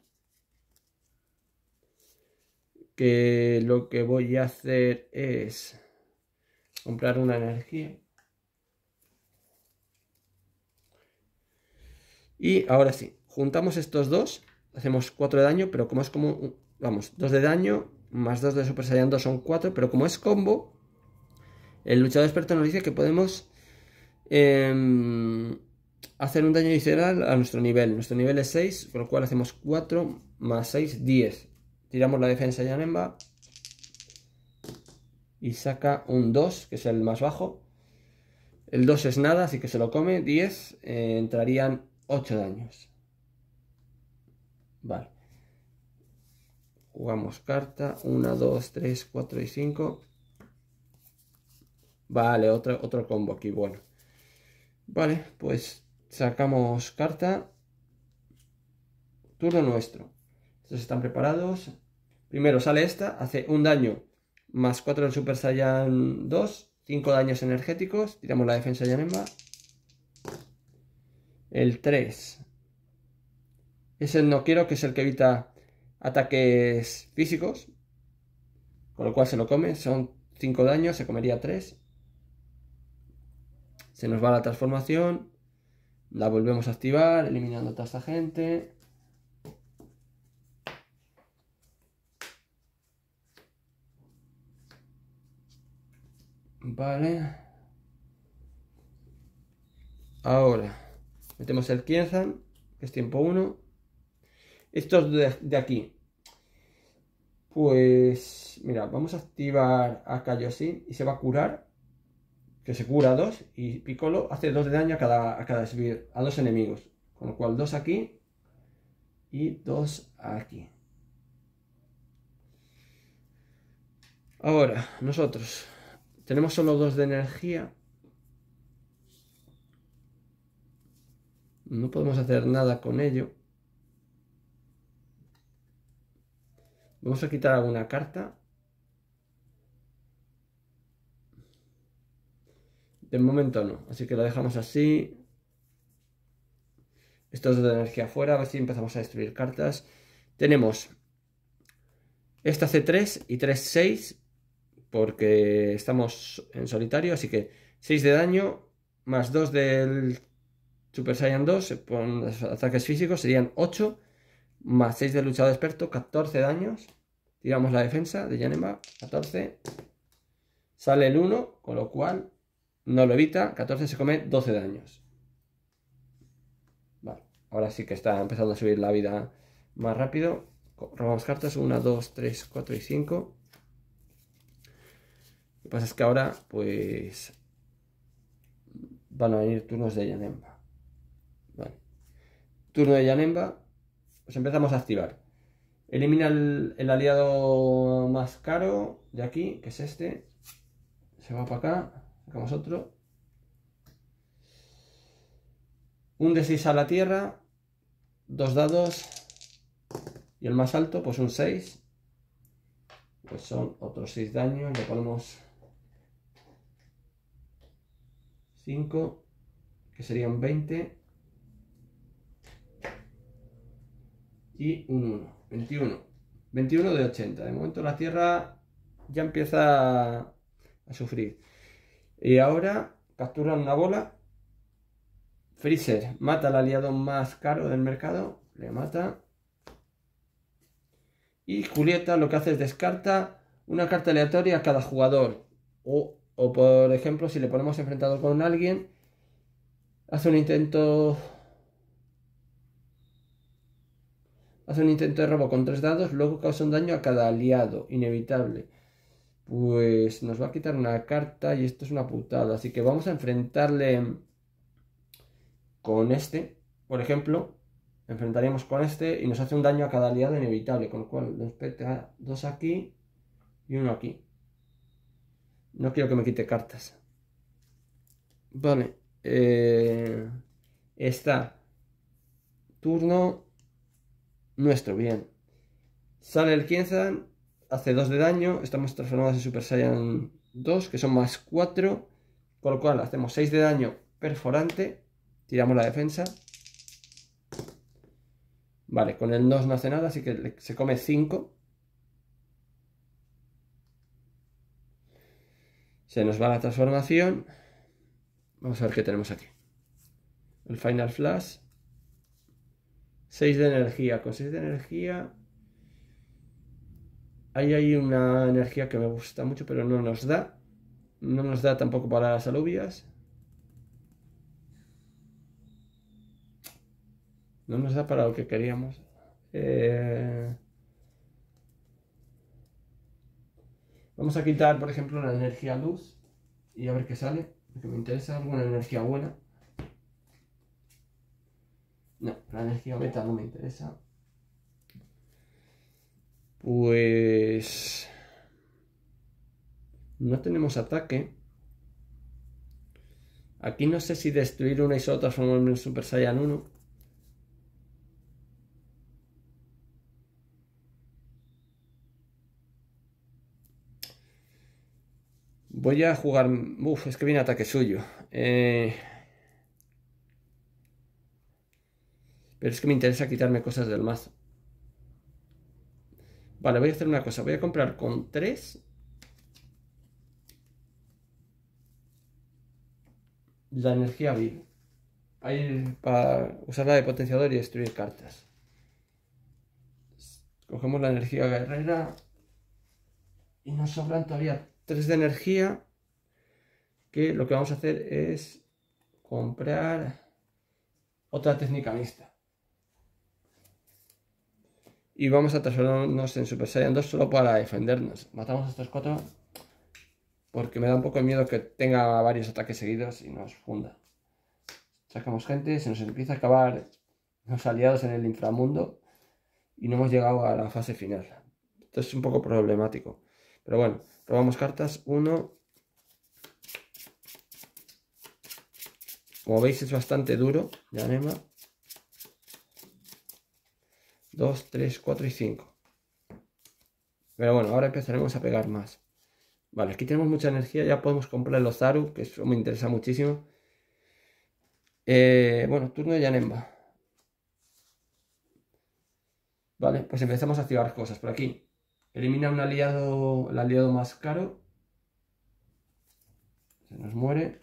Speaker 1: que lo que voy a hacer es comprar una energía. Y ahora sí, juntamos estos dos, hacemos 4 de daño, pero como es como, vamos, 2 de daño más 2 de Super Saiyan 2 son 4, pero como es combo, el luchador experto nos dice que podemos em, hacer un daño adicional a nuestro nivel. Nuestro nivel es 6, por lo cual hacemos 4 más 6, 10. Tiramos la defensa Yanemba. Y saca un 2, que es el más bajo. El 2 es nada, así que se lo come. 10, eh, entrarían 8 daños. Vale. Jugamos carta. 1, 2, 3, 4 y 5. Vale, otro, otro combo aquí, bueno. Vale, pues sacamos carta. Turno nuestro. Estos están preparados. Primero sale esta, hace un daño más 4 del Super Saiyan 2, 5 daños energéticos, tiramos la defensa Yanemba. El 3 es el no quiero, que es el que evita ataques físicos, con lo cual se lo come, son 5 daños, se comería 3. Se nos va la transformación, la volvemos a activar, eliminando a toda esta gente. Vale. Ahora, metemos el Kienzan, que es tiempo 1. Estos de, aquí. Pues, mira, vamos a activar a así. y se va a curar. Que se cura dos y Piccolo hace dos de daño a cada, a cada a dos enemigos. Con lo cual, dos aquí y dos aquí. Ahora, nosotros tenemos solo dos de energía. No podemos hacer nada con ello. Vamos a quitar alguna carta. De momento no, así que la dejamos así. Estos dos de energía fuera, a ver si empezamos a destruir cartas. Tenemos esta C3 y 3-6 porque estamos en solitario, así que 6 de daño más 2 del Super Saiyan 2 con los ataques físicos serían 8 más 6 del luchador experto, 14 daños. Tiramos la defensa de Yanema, 14. Sale el 1, con lo cual no lo evita, 14 se come 12 daños. Vale, ahora sí que está empezando a subir la vida más rápido. Robamos cartas, 1, 2, 3, 4 y 5. Lo que pasa es que ahora, pues, van a venir turnos de Yanemba. Vale. Turno de Yanemba, pues empezamos a activar. Elimina el, aliado más caro de aquí, que es este. Se va para acá, sacamos otro. Un de 6 a la tierra, dos dados y el más alto, pues un 6. Pues son otros 6 daños, le ponemos 5, que serían 20, y un 1, 21. 21 de 80. De momento la Tierra ya empieza a sufrir. Y ahora capturan una bola. Freezer mata al aliado más caro del mercado. Le mata. Y Julieta lo que hace es descarta una carta aleatoria a cada jugador. O o por ejemplo, si le ponemos enfrentado con alguien, hace un intento... Hace un intento de robo con tres dados, luego causa un daño a cada aliado, inevitable. Pues nos va a quitar una carta y esto es una putada. Así que vamos a enfrentarle con este, por ejemplo. Enfrentaríamos con este y nos hace un daño a cada aliado inevitable. Con lo cual nos peta dos aquí y uno aquí. No quiero que me quite cartas. Vale. Eh, está. Turno nuestro, bien. Sale el Kienzan, hace 2 de daño. Estamos transformados en Super Saiyan 2, que son más 4. Con lo cual hacemos 6 de daño perforante. Tiramos la defensa. Vale, con el 2 no hace nada, así que se come 5. Se nos va la transformación. Vamos a ver qué tenemos aquí. El Final Flash. 6 de energía. Con 6 de energía... Ahí hay una energía que me gusta mucho, pero no nos da. No nos da tampoco para las alubias. No nos da para lo que queríamos. Eh... Vamos a quitar, por ejemplo, la energía luz y a ver qué sale, porque me interesa alguna energía buena. No, la energía beta no me interesa. Pues... No tenemos ataque. Aquí no sé si destruir una y otra un en Super Saiyan 1. Voy a jugar... Uf, es que viene ataque suyo. Eh, pero es que me interesa quitarme cosas del mazo. Vale, voy a hacer una cosa. Voy a comprar con 3. La energía viva. para usarla de potenciador y destruir cartas. Cogemos la energía guerrera. Y nos sobran todavía de energía, que lo que vamos a hacer es comprar otra técnica mixta. Y vamos a transformarnos en Super Saiyan 2 solo para defendernos. Matamos a estos cuatro porque me da un poco de miedo que tenga varios ataques seguidos y nos funda. Sacamos gente, se nos empieza a acabar los aliados en el inframundo y no hemos llegado a la fase final. Esto es un poco problemático. Pero bueno, robamos cartas. Uno. Como veis es bastante duro Yanemba. Dos, tres, cuatro y cinco. Pero bueno, ahora empezaremos a pegar más. Vale, aquí tenemos mucha energía. Ya podemos comprar los Zaru, que eso me interesa muchísimo. Eh, bueno, turno de Yanemba. Vale, pues empezamos a activar cosas por aquí. Elimina un aliado, el aliado más caro. Se nos muere.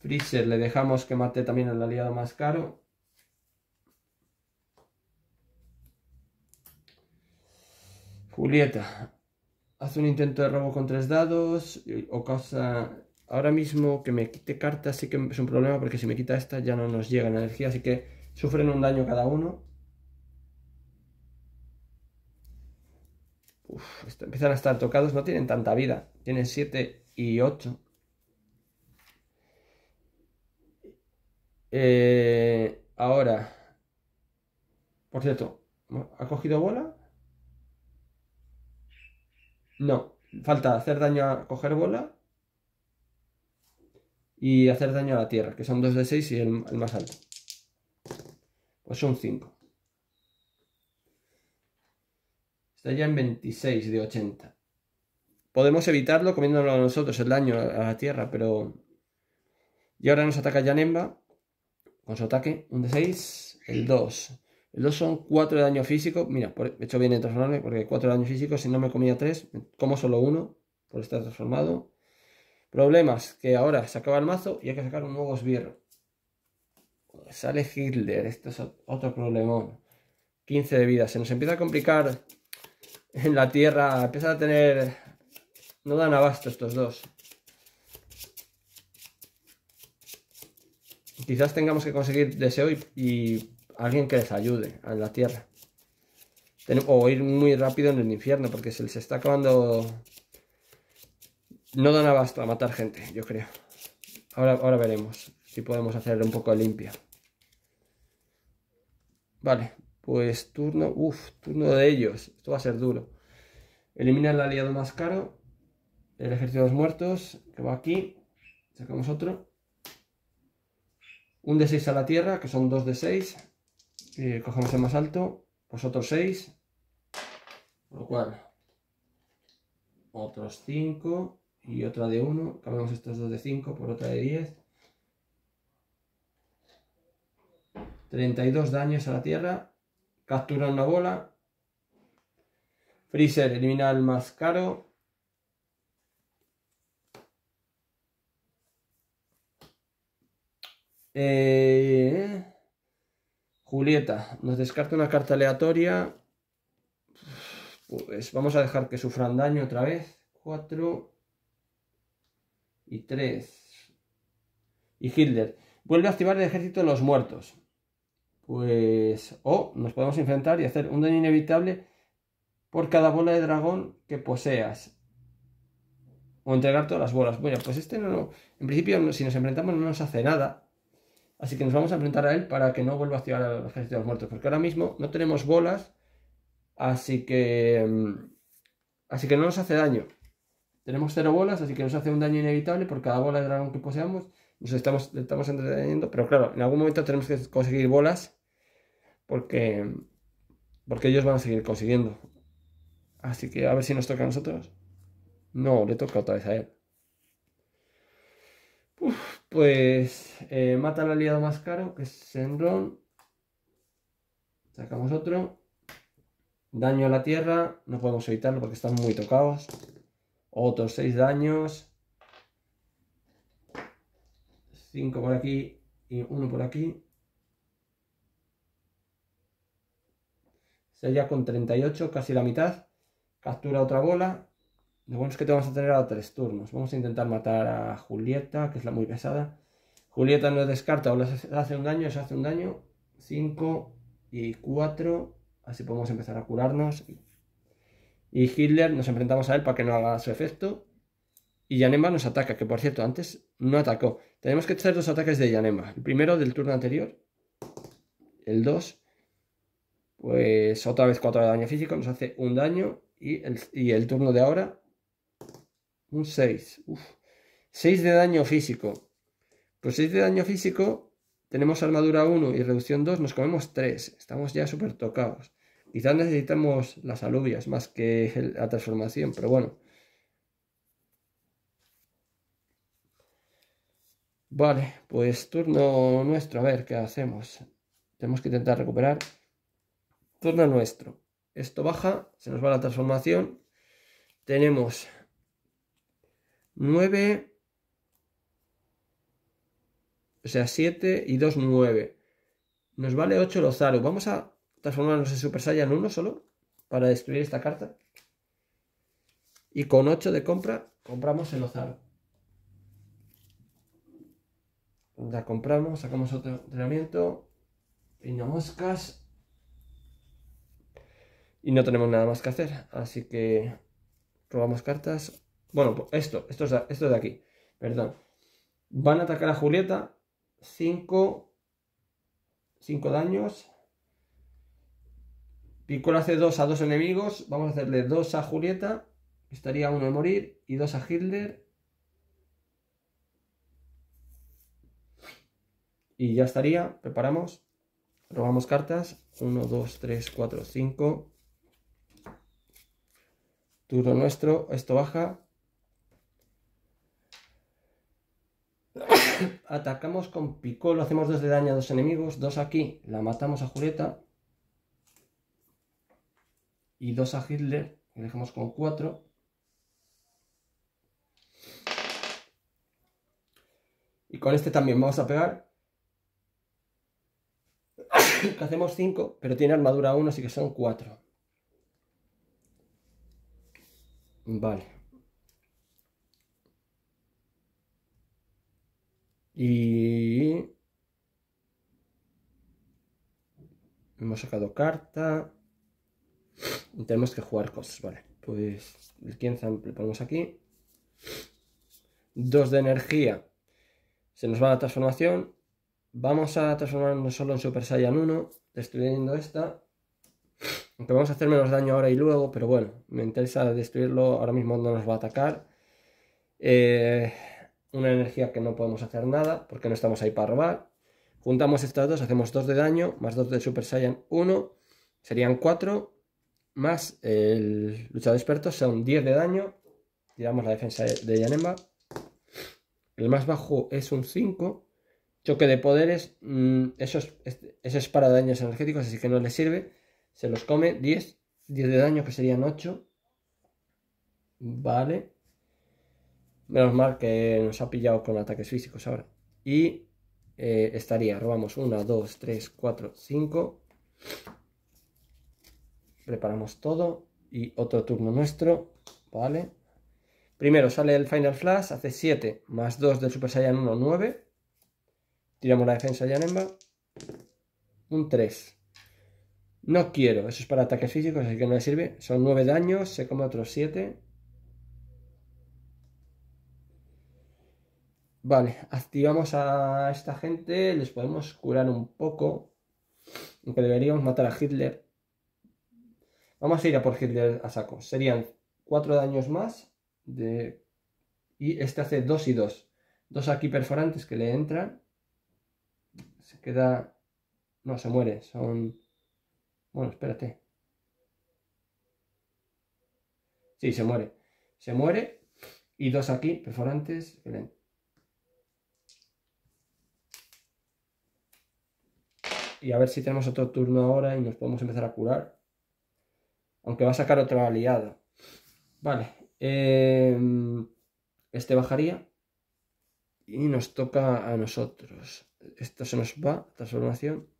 Speaker 1: Freezer le dejamos que mate también al aliado más caro. Julieta. Hace un intento de robo con tres dados. O causa... Ahora mismo que me quite cartas sí que es un problema porque si me quita esta ya no nos la energía. Así que sufren un daño cada uno. empiezan a estar tocados, no tienen tanta vida. Tienen 7 y 8. Eh, ahora, por cierto, ¿ha cogido bola? No, falta hacer daño a coger bola y hacer daño a la tierra, que son 2 de 6 y el más alto. Pues son 5. Está ya en 26 de 80. Podemos evitarlo comiéndolo a nosotros el daño a la tierra, pero... Y ahora nos ataca Yanemba con su ataque. Un de 6, el 2. El 2 son 4 de daño físico. Mira, por, de hecho viene transformarme porque 4 de daño físico. Si no me comía 3, como solo 1 por estar transformado. Problemas, que ahora se acaba el mazo y hay que sacar un nuevo esbirro. Sale Hitler, esto es otro problemón. 15 de vida, se nos empieza a complicar en la tierra. Empiezan a tener... No dan abasto estos dos. Quizás tengamos que conseguir deseo y, alguien que les ayude en la tierra. O ir muy rápido en el infierno, porque se les está acabando... No dan abasto a matar gente, yo creo. Ahora, ahora veremos si podemos hacer un poco limpia. Vale, pues turno, uff, turno de ellos. Esto va a ser duro. Elimina el aliado más caro. El ejército de los muertos, que va aquí. Sacamos otro. Un de 6 a la tierra, que son dos de 6. Eh, cogemos el más alto. Pues otros 6. Lo cual, otros 5 y otra de 1. Cambiamos estos dos de 5 por otra de 10. 32 daños a la tierra. Captura una bola. Freezer, elimina al más caro. Eh, Julieta, nos descarta una carta aleatoria. Pues vamos a dejar que sufran daño otra vez. 4 y 3. Y Hilder. Vuelve a activar el ejército de los muertos pues o nos podemos enfrentar y hacer un daño inevitable por cada bola de dragón que poseas. O entregar todas las bolas. Bueno, pues este no, en principio si nos enfrentamos no nos hace nada. Así que nos vamos a enfrentar a él para que no vuelva a activar al ejército de los muertos. Porque ahora mismo no tenemos bolas. Así que... Mm, así que no nos hace daño. Tenemos cero bolas, así que nos hace un daño inevitable por cada bola de dragón que poseamos. Nos estamos, estamos entreteniendo. Pero claro, en algún momento tenemos que conseguir bolas porque, porque ellos van a seguir consiguiendo. Así que a ver si nos toca a nosotros. No, le toca otra vez a él. pues eh, mata al aliado más caro, que es Enron. Sacamos otro. Daño a la tierra. No podemos evitarlo porque están muy tocados. Otros seis daños. Cinco por aquí y uno por aquí. ya con 38, casi la mitad. Captura otra bola. Lo bueno es que te vamos a tener a tres turnos. Vamos a intentar matar a Julieta, que es la muy pesada. Julieta no descarta o le hace un daño, se hace un daño. 5 y 4. Así podemos empezar a curarnos. Y Hitler nos enfrentamos a él para que no haga su efecto. Y Yanema nos ataca, que por cierto, antes no atacó. Tenemos que hacer dos ataques de Yanema. El primero del turno anterior. El 2 pues otra vez 4 de daño físico, nos hace un daño. Y el, turno de ahora, un 6. 6 de daño físico. Pues 6 de daño físico, tenemos armadura 1 y reducción 2, nos comemos 3. Estamos ya súper tocados. Quizás necesitamos las alubias más que la transformación, pero bueno. Vale, pues turno nuestro, a ver qué hacemos. Tenemos que intentar recuperar Turno nuestro. Esto baja, se nos va la transformación. Tenemos 9, o sea, 7 y 2, 9. Nos vale 8 Lozaro. Vamos a transformarnos en Super Saiyan 1 solo para destruir esta carta. Y con 8 de compra, compramos el Lozaro. La compramos, sacamos otro entrenamiento. Pino moscas y no tenemos nada más que hacer. Así que robamos cartas. Bueno, pues esto, esto, esto de aquí, perdón. Van a atacar a Julieta. Cinco... Cinco daños. Piccolo hace dos a dos enemigos. Vamos a hacerle dos a Julieta. Estaría uno de morir. Y dos a Hitler. Y ya estaría. Preparamos. Robamos cartas. 1, 2, 3, 4, 5. Duro nuestro, esto baja. *coughs* Atacamos con lo hacemos dos de daño a dos enemigos, dos aquí, la matamos a Julieta. Y dos a Hitler, le dejamos con cuatro. Y con este también vamos a pegar. *coughs* hacemos 5, pero tiene armadura 1, así que son 4. Vale. Y... Hemos sacado carta. tenemos que jugar cosas, vale. Pues el le ponemos aquí. Dos de energía. Se nos va la transformación. Vamos a transformarnos solo en Super Saiyan 1, destruyendo esta vamos aunque a hacer menos daño ahora y luego, pero bueno, me interesa destruirlo, ahora mismo no nos va a atacar. Eh, una energía que no podemos hacer nada, porque no estamos ahí para robar. Juntamos estas dos, hacemos dos de daño, más dos de Super Saiyan uno, serían cuatro. más el luchador experto, son 10 de daño. Tiramos la defensa de Yanemba. El más bajo es un 5. Choque de poderes, mm, eso, es, eso es para daños energéticos, así que no le sirve. Se los come 10. 10 de daño que serían 8. Vale. Menos mal que nos ha pillado con ataques físicos ahora. Y eh, estaría, robamos 1, 2, 3, 4, 5. Preparamos todo. Y otro turno nuestro. Vale. Primero sale el Final Flash, hace 7 más 2 del Super Saiyan 1, 9. Tiramos la defensa de Yanemba. Un 3. No quiero, eso es para ataques físicos, así que no le sirve. Son nueve daños, se come otros 7. Vale, activamos a esta gente, les podemos curar un poco. Aunque deberíamos matar a Hitler. Vamos a ir a por Hitler a saco. Serían 4 daños más. De... Y este hace 2 y 2. Dos aquí perforantes que le entran. Se queda... No, se muere. Son bueno, espérate. Sí, se muere. Se muere. Y dos aquí, perforantes. Y a ver si tenemos otro turno ahora y nos podemos empezar a curar. Aunque va a sacar otra aliada. Vale. Em, este bajaría. Y nos toca a nosotros. Esto se nos va. Transformación.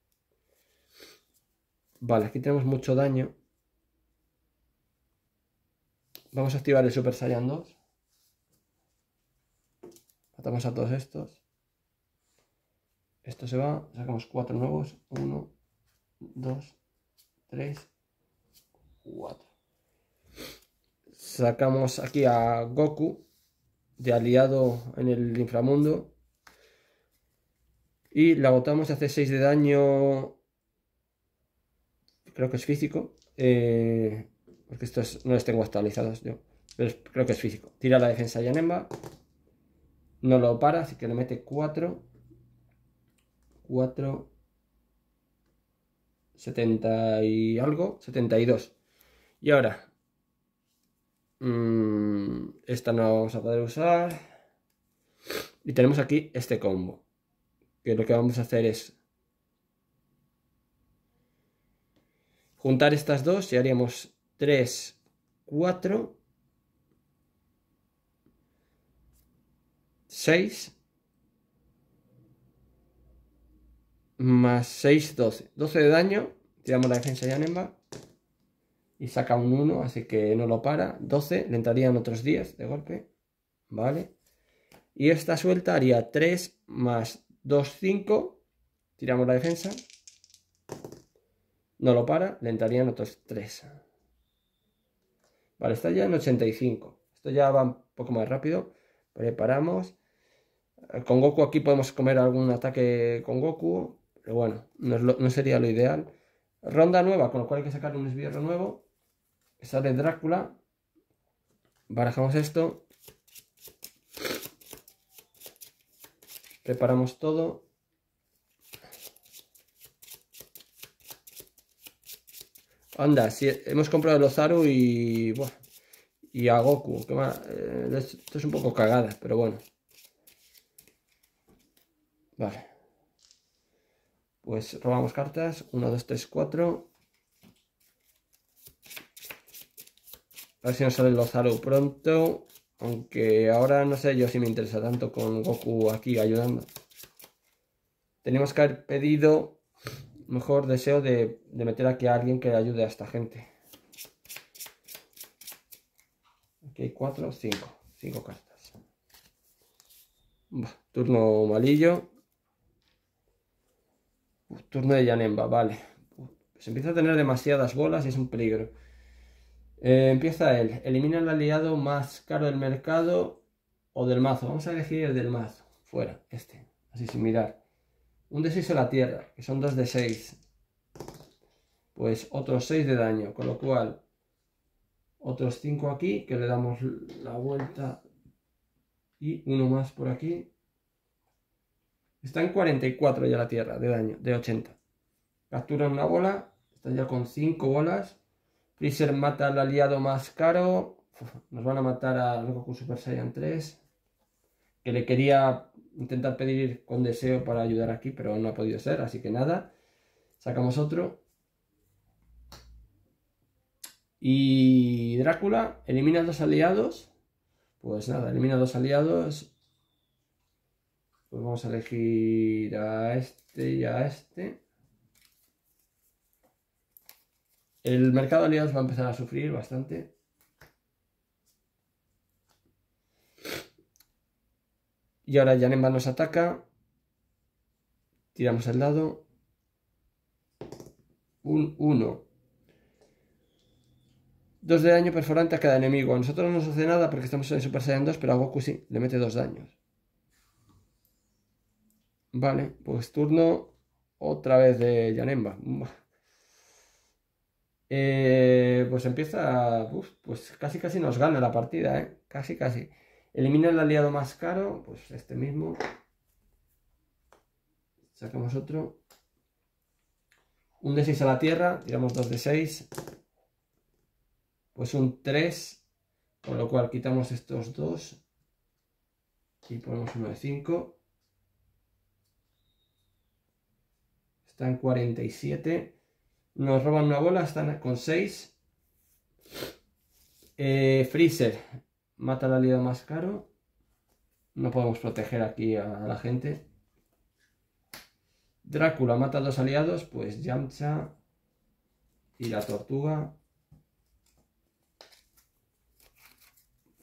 Speaker 1: Vale, aquí tenemos mucho daño. Vamos a activar el Super Saiyan 2. Matamos a todos estos. Esto se va, sacamos cuatro nuevos. 1, 2, 3, 4. Sacamos aquí a Goku, de aliado en el inframundo. Y la botamos, hace 6 de daño creo que es físico. Eh, porque estos no los tengo actualizados yo. Pero creo que es físico. Tira la defensa Yanemba. No lo para, así que le mete 4. 4. 70 y algo. 72. Y ahora. Mm, esta no vamos a poder usar. Y tenemos aquí este combo. Que lo que vamos a hacer es juntar estas dos y haríamos 3, 4, 6, más 6, 12. 12 de daño, tiramos la defensa de Anemba y saca un 1, así que no lo para. 12, le entrarían otros 10 de golpe, ¿vale? Y esta suelta haría 3 más 2, 5, tiramos la defensa no lo para, le entrarían otros 3. Vale, está ya en 85. Esto ya va un poco más rápido. Preparamos. Eh, con Goku aquí podemos comer algún ataque con Goku. Pero bueno, no, sería lo ideal. Ronda nueva, con lo cual hay que sacar un esbierro nuevo. Sale Drácula. Barajamos esto. Preparamos todo. Anda, si hemos comprado el Ozaru y... y a Goku. Eh, esto es un poco cagada, pero bueno. Vale. Pues robamos cartas. 1, 2, 3, 4. A ver si nos sale el pronto. Aunque ahora no sé yo si me interesa tanto con Goku aquí ayudando. Tenemos que haber pedido mejor deseo de, meter aquí a alguien que le ayude a esta gente. Aquí hay cuatro, cinco. Cinco cartas. turno malillo. turno de Yanemba, vale. se empieza a tener demasiadas bolas y es un peligro. Eh, empieza él. Elimina el aliado más caro del mercado o del mazo. Vamos a elegir el del mazo. Fuera, este. Así sin mirar. Un de 6 a la tierra, que son dos de 6. Pues otros 6 de daño, con lo cual otros 5 aquí, que le damos la vuelta y uno más por aquí. Está en 44 ya la tierra de daño, de 80. Captura una bola, está ya con 5 bolas. Freezer mata al aliado más caro. nos van a matar a Goku Super Saiyan 3. Que le quería intentar pedir con deseo para ayudar aquí, pero no ha podido ser, así que nada. Sacamos otro. Y Drácula elimina dos aliados. Pues nada, elimina dos aliados. Pues vamos a elegir a este y a este. El mercado de aliados va a empezar a sufrir bastante. Y ahora Yanemba nos ataca. Tiramos el lado, Un 1. Dos de daño perforante a cada enemigo. A nosotros no nos hace nada porque estamos en Super Saiyan 2, pero a Goku sí, le mete dos daños. Vale, pues turno otra vez de Yanemba. Eh, pues empieza. pues casi casi nos gana la partida, ¿eh? Casi casi. Elimina el aliado más caro, pues este mismo. Sacamos otro. Un D6 a la tierra, tiramos dos de 6. Pues un 3, con lo cual quitamos estos dos. Y ponemos uno de 5. Está en 47. Nos roban una bola, están con 6. Eh, freezer mata al aliado más caro. No podemos proteger aquí a la gente. Drácula mata a dos aliados, pues Yamcha y la tortuga.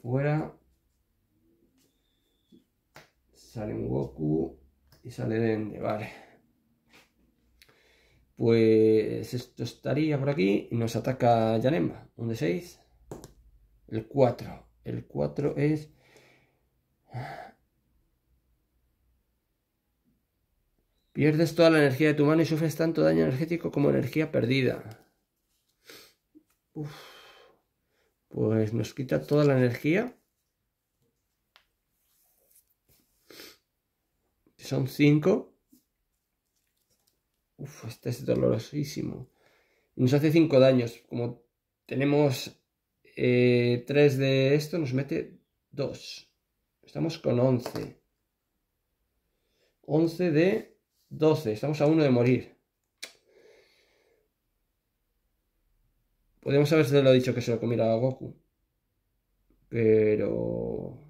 Speaker 1: Fuera. Sale un Goku y sale Dende, vale. Pues esto estaría por aquí y nos ataca Yanemba. Un de 6. El 4. El 4 es... Pierdes toda la energía de tu mano y sufres tanto daño energético como energía perdida. Pues nos quita toda la energía. Son 5. Uf, este es dolorosísimo. nos hace 5 daños. Como tenemos 3 eh, de esto nos mete 2. Estamos con 11. 11 de 12. Estamos a 1 de morir. Podríamos haberlo dicho que se lo comiera a Goku. Pero...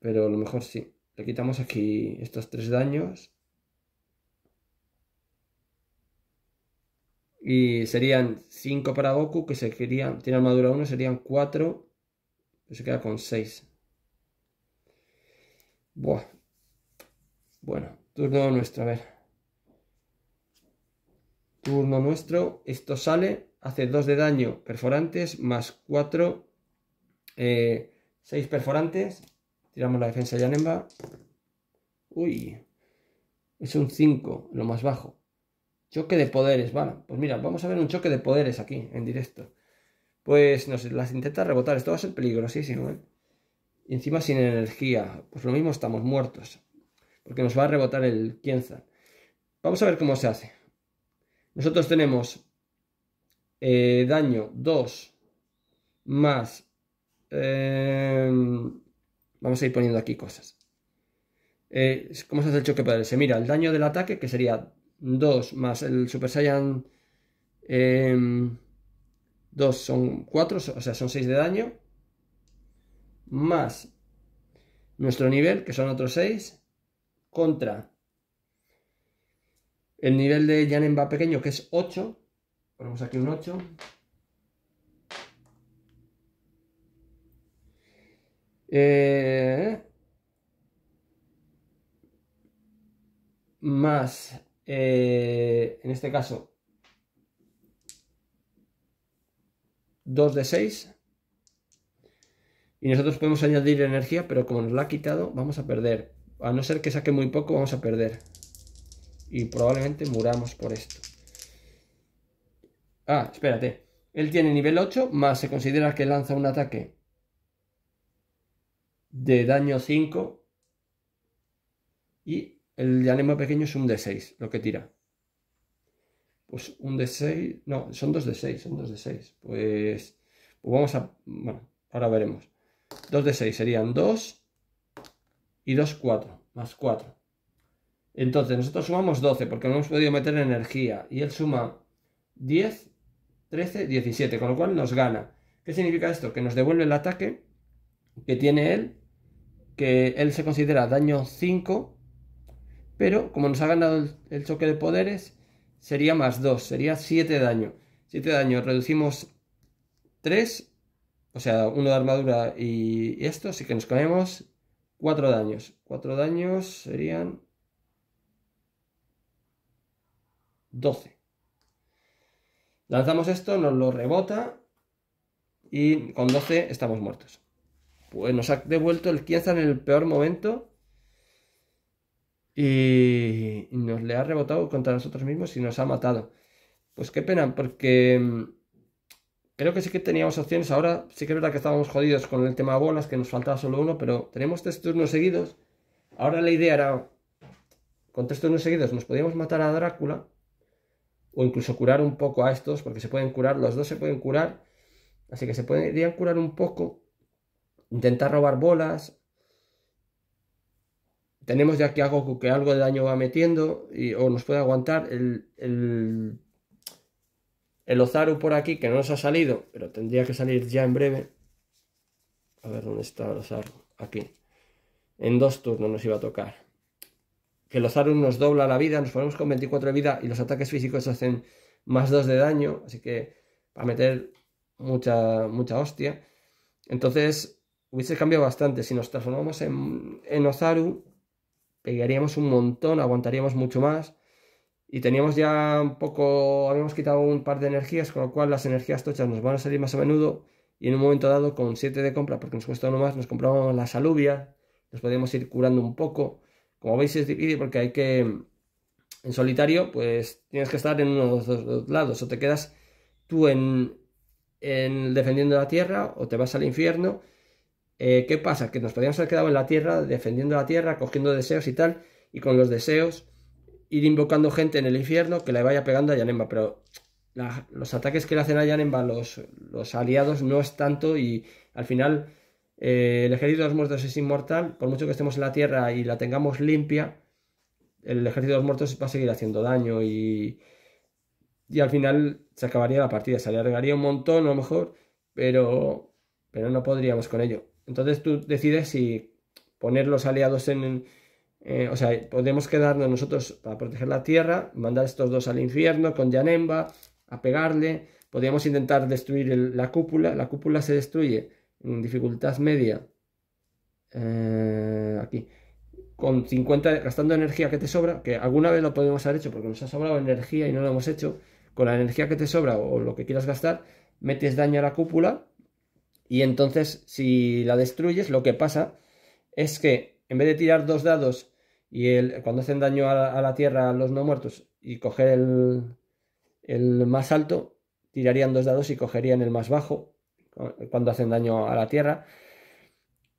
Speaker 1: Pero a lo mejor sí. Le quitamos aquí estos 3 daños. Y serían 5 para Goku, que se querían, tiene armadura 1, serían 4, pero se queda con 6. Buah. Bueno, turno nuestro, a ver. Turno nuestro, esto sale, hace 2 de daño perforantes, más 4, 6 eh, perforantes. Tiramos la defensa de Yanemba. Uy, es un 5, lo más bajo. Choque de poderes, bueno, pues mira, vamos a ver un choque de poderes aquí, en directo. Pues, nos las intenta rebotar, esto va a ser peligrosísimo, ¿eh? Y encima sin energía, pues lo mismo estamos muertos, porque nos va a rebotar el Kienzan. Vamos a ver cómo se hace. Nosotros tenemos eh, daño 2 más... Em, vamos a ir poniendo aquí cosas. Eh, ¿Cómo se hace el choque de poderes? Se mira el daño del ataque, que sería 2 más el Super Saiyan eh, em, 2 son 4, o sea, son 6 de daño. Más nuestro nivel, que son otros 6, contra el nivel de Janemba pequeño, que es 8. Ponemos aquí un 8. Eh, más eh, en este caso, 2 de 6. Y nosotros podemos añadir energía, pero como nos la ha quitado, vamos a perder. A no ser que saque muy poco, vamos a perder. Y probablemente muramos por esto. Ah, espérate. Él tiene nivel 8, más se considera que lanza un ataque de daño 5. Y el llanema pequeño es un de 6 lo que tira. Pues un de 6 no, son dos de 6 son dos de 6 pues, pues, vamos a, bueno, ahora veremos. 2 de 6 serían 2 y 2, 4, más 4. Entonces, nosotros sumamos 12 porque no hemos podido meter energía y él suma 10, 13, 17, con lo cual nos gana. ¿Qué significa esto? Que nos devuelve el ataque que tiene él, que él se considera daño 5 pero como nos ha ganado el, choque de poderes, sería más 2, sería 7 daño. 7 daño, reducimos 3, o sea, 1 de armadura y esto, así que nos comemos 4 daños. 4 daños serían 12. Lanzamos esto, nos lo rebota y con 12 estamos muertos. Pues nos ha devuelto el Kienzan en el peor momento y nos le ha rebotado contra nosotros mismos y nos ha matado. Pues qué pena, porque mm, creo que sí que teníamos opciones. Ahora sí que es verdad que estábamos jodidos con el tema de bolas, que nos faltaba solo uno, pero tenemos tres turnos seguidos. Ahora la idea era, con tres turnos seguidos nos podíamos matar a Drácula, o incluso curar un poco a estos, porque se pueden curar, los dos se pueden curar, así que se podrían curar un poco, intentar robar bolas, tenemos ya que a que algo de daño va metiendo y, o nos puede aguantar. El, el, Ozaru por aquí, que no nos ha salido, pero tendría que salir ya en breve. A ver dónde está el Ozaru. Aquí. En dos turnos nos iba a tocar. Que el Ozaru nos dobla la vida, nos ponemos con 24 de vida y los ataques físicos hacen más 2 de daño, así que va a meter mucha, mucha hostia. Entonces, hubiese cambiado bastante. Si nos transformamos en, en Ozaru, pegaríamos un montón, aguantaríamos mucho más. Y teníamos ya un poco, habíamos quitado un par de energías, con lo cual las energías tochas nos van a salir más a menudo. Y en un momento dado, con 7 de compra, porque nos cuesta uno más, nos compramos la salubia, nos podemos ir curando un poco. Como veis es difícil porque hay que, en solitario, pues tienes que estar en uno de los dos lados. O te quedas tú en, en defendiendo la tierra, o te vas al infierno eh, ¿Qué pasa? Que nos podríamos haber quedado en la tierra, defendiendo la tierra, cogiendo deseos y tal, y con los deseos ir invocando gente en el infierno que le vaya pegando a Yanemba, pero los ataques que le hacen a Yanemba los, aliados no es tanto y al final eh, el ejército de los muertos es inmortal, por mucho que estemos en la tierra y la tengamos limpia, el ejército de los muertos va a seguir haciendo daño y, y al final se acabaría la partida, se alargaría un montón a lo mejor, pero, pero no podríamos con ello. Entonces tú decides si poner los aliados en... Eh, o sea, podemos quedarnos nosotros para proteger la Tierra, mandar estos dos al infierno con Yanemba, a pegarle. Podríamos intentar destruir la cúpula. La cúpula se destruye en dificultad media. Eh, aquí. Con 50, gastando energía que te sobra, que alguna vez lo podemos haber hecho porque nos ha sobrado energía y no lo hemos hecho. Con la energía que te sobra o lo que quieras gastar, metes daño a la cúpula y entonces, si la destruyes, lo que pasa es que en vez de tirar dos dados y cuando hacen daño a la, tierra los no muertos y coger el, el más alto, tirarían dos dados y cogerían el más bajo cuando hacen daño a la tierra.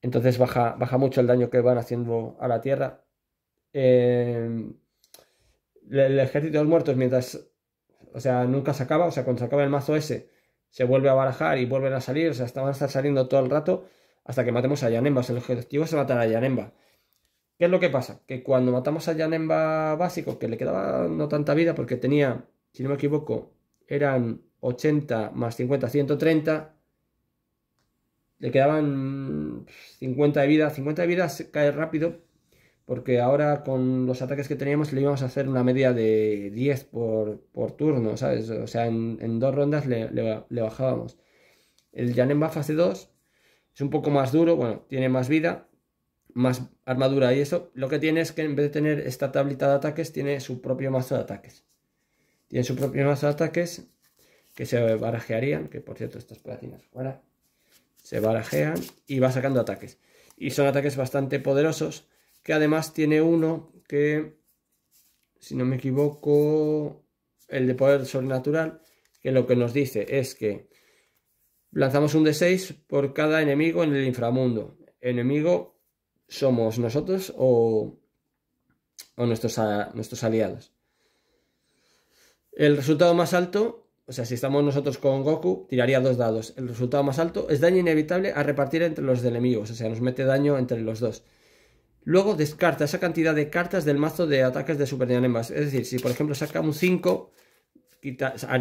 Speaker 1: Entonces baja, baja mucho el daño que van haciendo a la tierra. Eh, el ejército de los muertos, mientras. O sea, nunca se acaba. O sea, cuando se acaba el mazo ese, se vuelve a barajar y vuelven a salir, o sea, van a estar saliendo todo el rato hasta que matemos a Yanemba. el objetivo es matar a Yanemba. ¿Qué es lo que pasa? Que cuando matamos a Yanemba básico, que le quedaba no tanta vida porque tenía, si no me equivoco, eran 80 más 50, 130. Le quedaban 50 de vida. 50 de vida cae rápido, porque ahora con los ataques que teníamos le íbamos a hacer una media de 10 por, turno, ¿sabes? O sea, en, dos rondas le, bajábamos. El Janemba fase 2 es un poco más duro, bueno, tiene más vida, más armadura y eso. Lo que tiene es que en vez de tener esta tablita de ataques, tiene su propio mazo de ataques. Tiene su propio mazo de ataques que se barajearían, que por cierto estas platinas fuera, se barajean y va sacando ataques. Y son ataques bastante poderosos que además tiene uno que, si no me equivoco, el de poder sobrenatural, que lo que nos dice es que lanzamos un D6 por cada enemigo en el inframundo. Enemigo somos nosotros o, o nuestros, nuestros aliados. El resultado más alto, o sea, si estamos nosotros con Goku, tiraría dos dados. El resultado más alto es daño inevitable a repartir entre los enemigos, o sea, nos mete daño entre los dos. Luego descarta esa cantidad de cartas del mazo de ataques de Super Es decir, si por ejemplo saca un 5,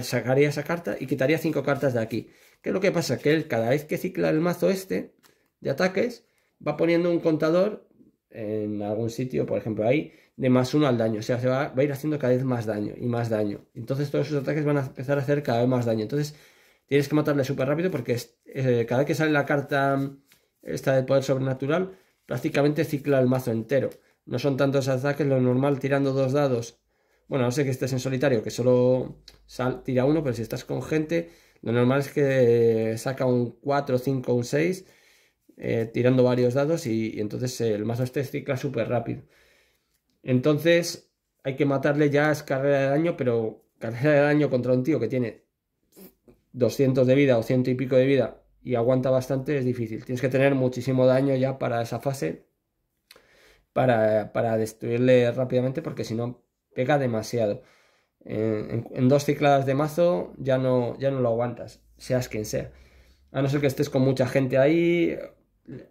Speaker 1: sacaría esa carta y quitaría 5 cartas de aquí. ¿Qué es lo que pasa? Que él cada vez que cicla el mazo este de ataques, va poniendo un contador en algún sitio, por ejemplo ahí, de más uno al daño. O sea, se va, a ir haciendo cada vez más daño y más daño. Entonces todos sus ataques van a empezar a hacer cada vez más daño. Entonces tienes que matarle súper rápido porque eh, cada vez que sale la carta esta del poder sobrenatural, Prácticamente cicla el mazo entero. No son tantos ataques, lo normal tirando dos dados. Bueno, no sé que estés en solitario, que solo tira uno, pero si estás con gente, lo normal es que saca un 4, 5, un 6, eh, tirando varios dados y, entonces el mazo este cicla súper rápido. Entonces hay que matarle ya, es carrera de daño, pero carrera de daño contra un tío que tiene 200 de vida o ciento y pico de vida y aguanta bastante, es difícil. Tienes que tener muchísimo daño ya para esa fase, para, para destruirle rápidamente, porque si no, pega demasiado. En, dos cicladas de mazo ya no, ya no lo aguantas, seas quien sea. A no ser que estés con mucha gente ahí.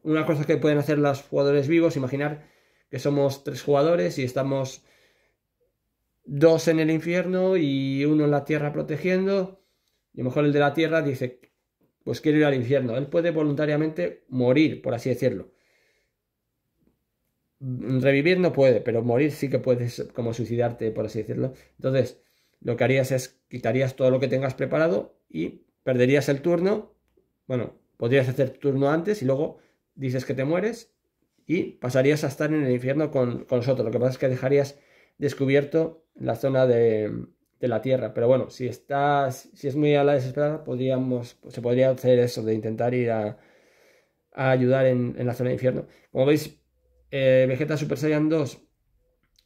Speaker 1: Una cosa que pueden hacer los jugadores vivos, imaginar que somos tres jugadores y estamos dos en el infierno y uno en la tierra protegiendo. Y mejor el de la tierra dice, pues quiere ir al infierno. Él puede voluntariamente morir, por así decirlo. Revivir no puede, pero morir sí que puedes como suicidarte, por así decirlo. Entonces, lo que harías es quitarías todo lo que tengas preparado y perderías el turno. Bueno, podrías hacer turno antes y luego dices que te mueres y pasarías a estar en el infierno con, con nosotros. Lo que pasa es que dejarías descubierto la zona de, de la Tierra. Pero bueno, si, está, si es muy a la desesperada, podríamos, se podría hacer eso de intentar ir a, ayudar en, la zona de infierno. Como veis, eh, Vegeta Super Saiyan 2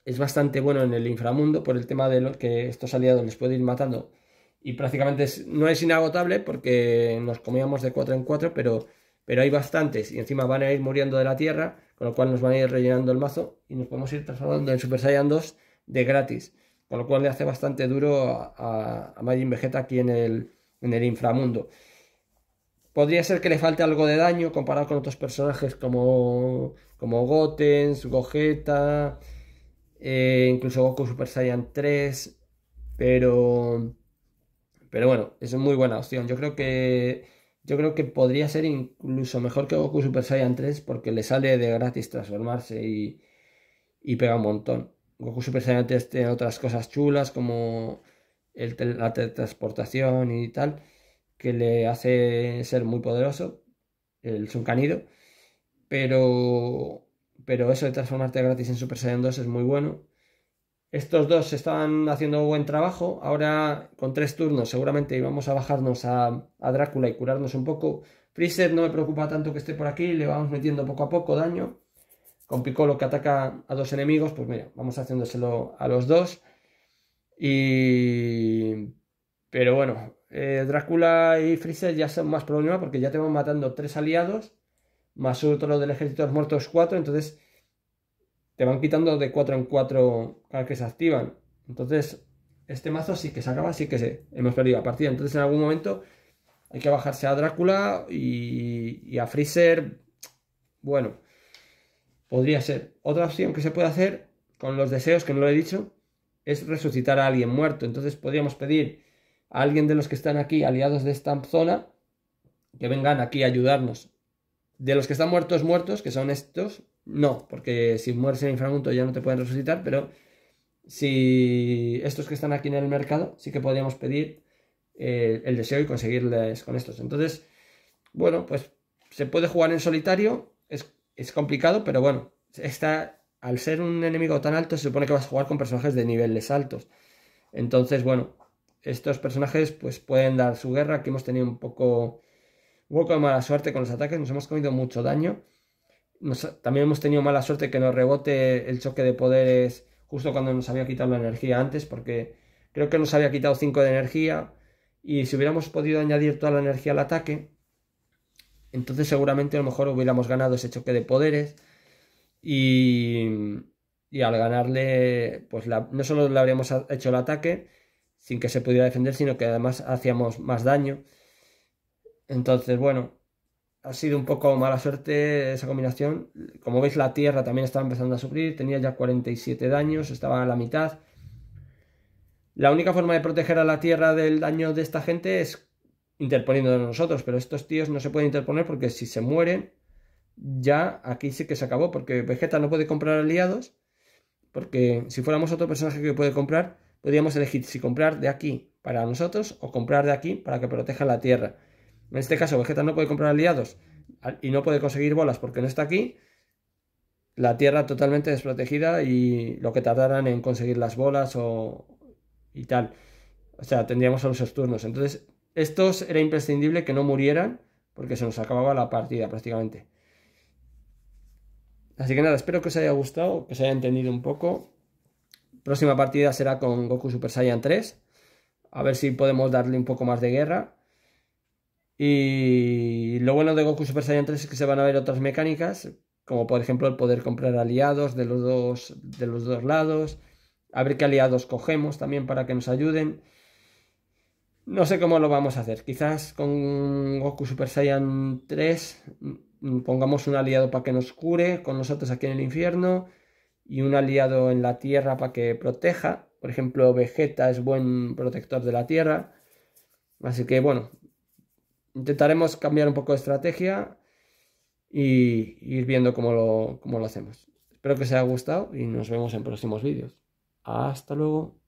Speaker 1: es bastante bueno en el inframundo por el tema de que estos aliados les puede ir matando. Y prácticamente no es inagotable porque nos comíamos de 4 en 4, pero, pero hay bastantes. Y encima van a ir muriendo de la Tierra, con lo cual nos van a ir rellenando el mazo y nos podemos ir transformando en Super Saiyan 2 de gratis con lo cual le hace bastante duro a, a Majin Vegeta aquí en el, inframundo. Podría ser que le falte algo de daño comparado con otros personajes como, como Gotens, Gogeta, eh, incluso Goku Super Saiyan 3, pero, pero bueno, es muy buena opción. Yo creo que yo creo que podría ser incluso mejor que Goku Super Saiyan 3 porque le sale de gratis transformarse y, y pega un montón. Goku Super Saiyan 3 tiene otras cosas chulas como el la teletransportación y tal, que le hace ser muy poderoso, el canido pero, pero eso de transformarte gratis en Super Saiyan 2 es muy bueno. Estos dos estaban haciendo un buen trabajo. Ahora, con tres turnos, seguramente íbamos a bajarnos a Drácula y curarnos un poco. Freezer no me preocupa tanto que esté por aquí, le vamos metiendo poco a poco daño con Piccolo que ataca a dos enemigos, pues mira, vamos haciéndoselo a los dos. Y... Pero bueno, eh, Drácula y Freezer ya son más problema porque ya te van matando tres aliados, más otro del ejército de los muertos cuatro, entonces te van quitando de cuatro en cuatro cada que se activan. Entonces, este mazo sí que se acaba, sí que se, hemos perdido la partida. Entonces, en algún momento hay que bajarse a Drácula y, y a Freezer. Bueno, podría ser. Otra opción que se puede hacer con los deseos, que no lo he dicho, es resucitar a alguien muerto. Entonces podríamos pedir a alguien de los que están aquí, aliados de esta zona, que vengan aquí a ayudarnos. De los que están muertos, muertos, que son estos, no, porque si mueres en inframundo ya no te pueden resucitar, pero si estos que están aquí en el mercado, sí que podríamos pedir eh, el deseo y conseguirles con estos. Entonces, bueno, pues se puede jugar en solitario, es es complicado, pero bueno, está al ser un enemigo tan alto, se supone que vas a jugar con personajes de niveles altos. Entonces, bueno, estos personajes pues pueden dar su guerra. Aquí hemos tenido un poco, un poco de mala suerte con los ataques, nos hemos comido mucho daño. también hemos tenido mala suerte que nos rebote el choque de poderes justo cuando nos había quitado la energía antes, porque creo que nos había quitado 5 de energía. Y si hubiéramos podido añadir toda la energía al ataque, entonces seguramente a lo mejor hubiéramos ganado ese choque de poderes y, y al ganarle, pues no solo le habríamos hecho el ataque sin que se pudiera defender, sino que además hacíamos más daño. Entonces, bueno, ha sido un poco mala suerte esa combinación. Como veis, la tierra también estaba empezando a sufrir, tenía ya 47 daños, estaba a la mitad. La única forma de proteger a la tierra del daño de esta gente es interponiendo de nosotros, pero estos tíos no se pueden interponer porque si se mueren, ya aquí sí que se acabó, porque Vegeta no puede comprar aliados, porque si fuéramos otro personaje que puede comprar, podríamos elegir si comprar de aquí para nosotros o comprar de aquí para que proteja la Tierra. En este caso, Vegeta no puede comprar aliados y no puede conseguir bolas porque no está aquí. La Tierra totalmente desprotegida y lo que tardarán en conseguir las bolas o... y tal. O sea, tendríamos a los turnos. Entonces, estos era imprescindible que no murieran porque se nos acababa la partida prácticamente. Así que nada, espero que os haya gustado, que os haya entendido un poco. Próxima partida será con Goku Super Saiyan 3. A ver si podemos darle un poco más de guerra. Y lo bueno de Goku Super Saiyan 3 es que se van a ver otras mecánicas, como por ejemplo el poder comprar aliados de los dos, de los dos lados, a ver qué aliados cogemos también para que nos ayuden. No sé cómo lo vamos a hacer. Quizás con Goku Super Saiyan 3 mm, pongamos un aliado para que nos cure con nosotros aquí en el infierno y un aliado en la tierra para que proteja. Por ejemplo, Vegeta es buen protector de la tierra. Así que bueno, intentaremos cambiar un poco de estrategia y ir viendo cómo lo, cómo lo hacemos. Espero que os haya gustado y nos vemos en próximos vídeos. Hasta luego.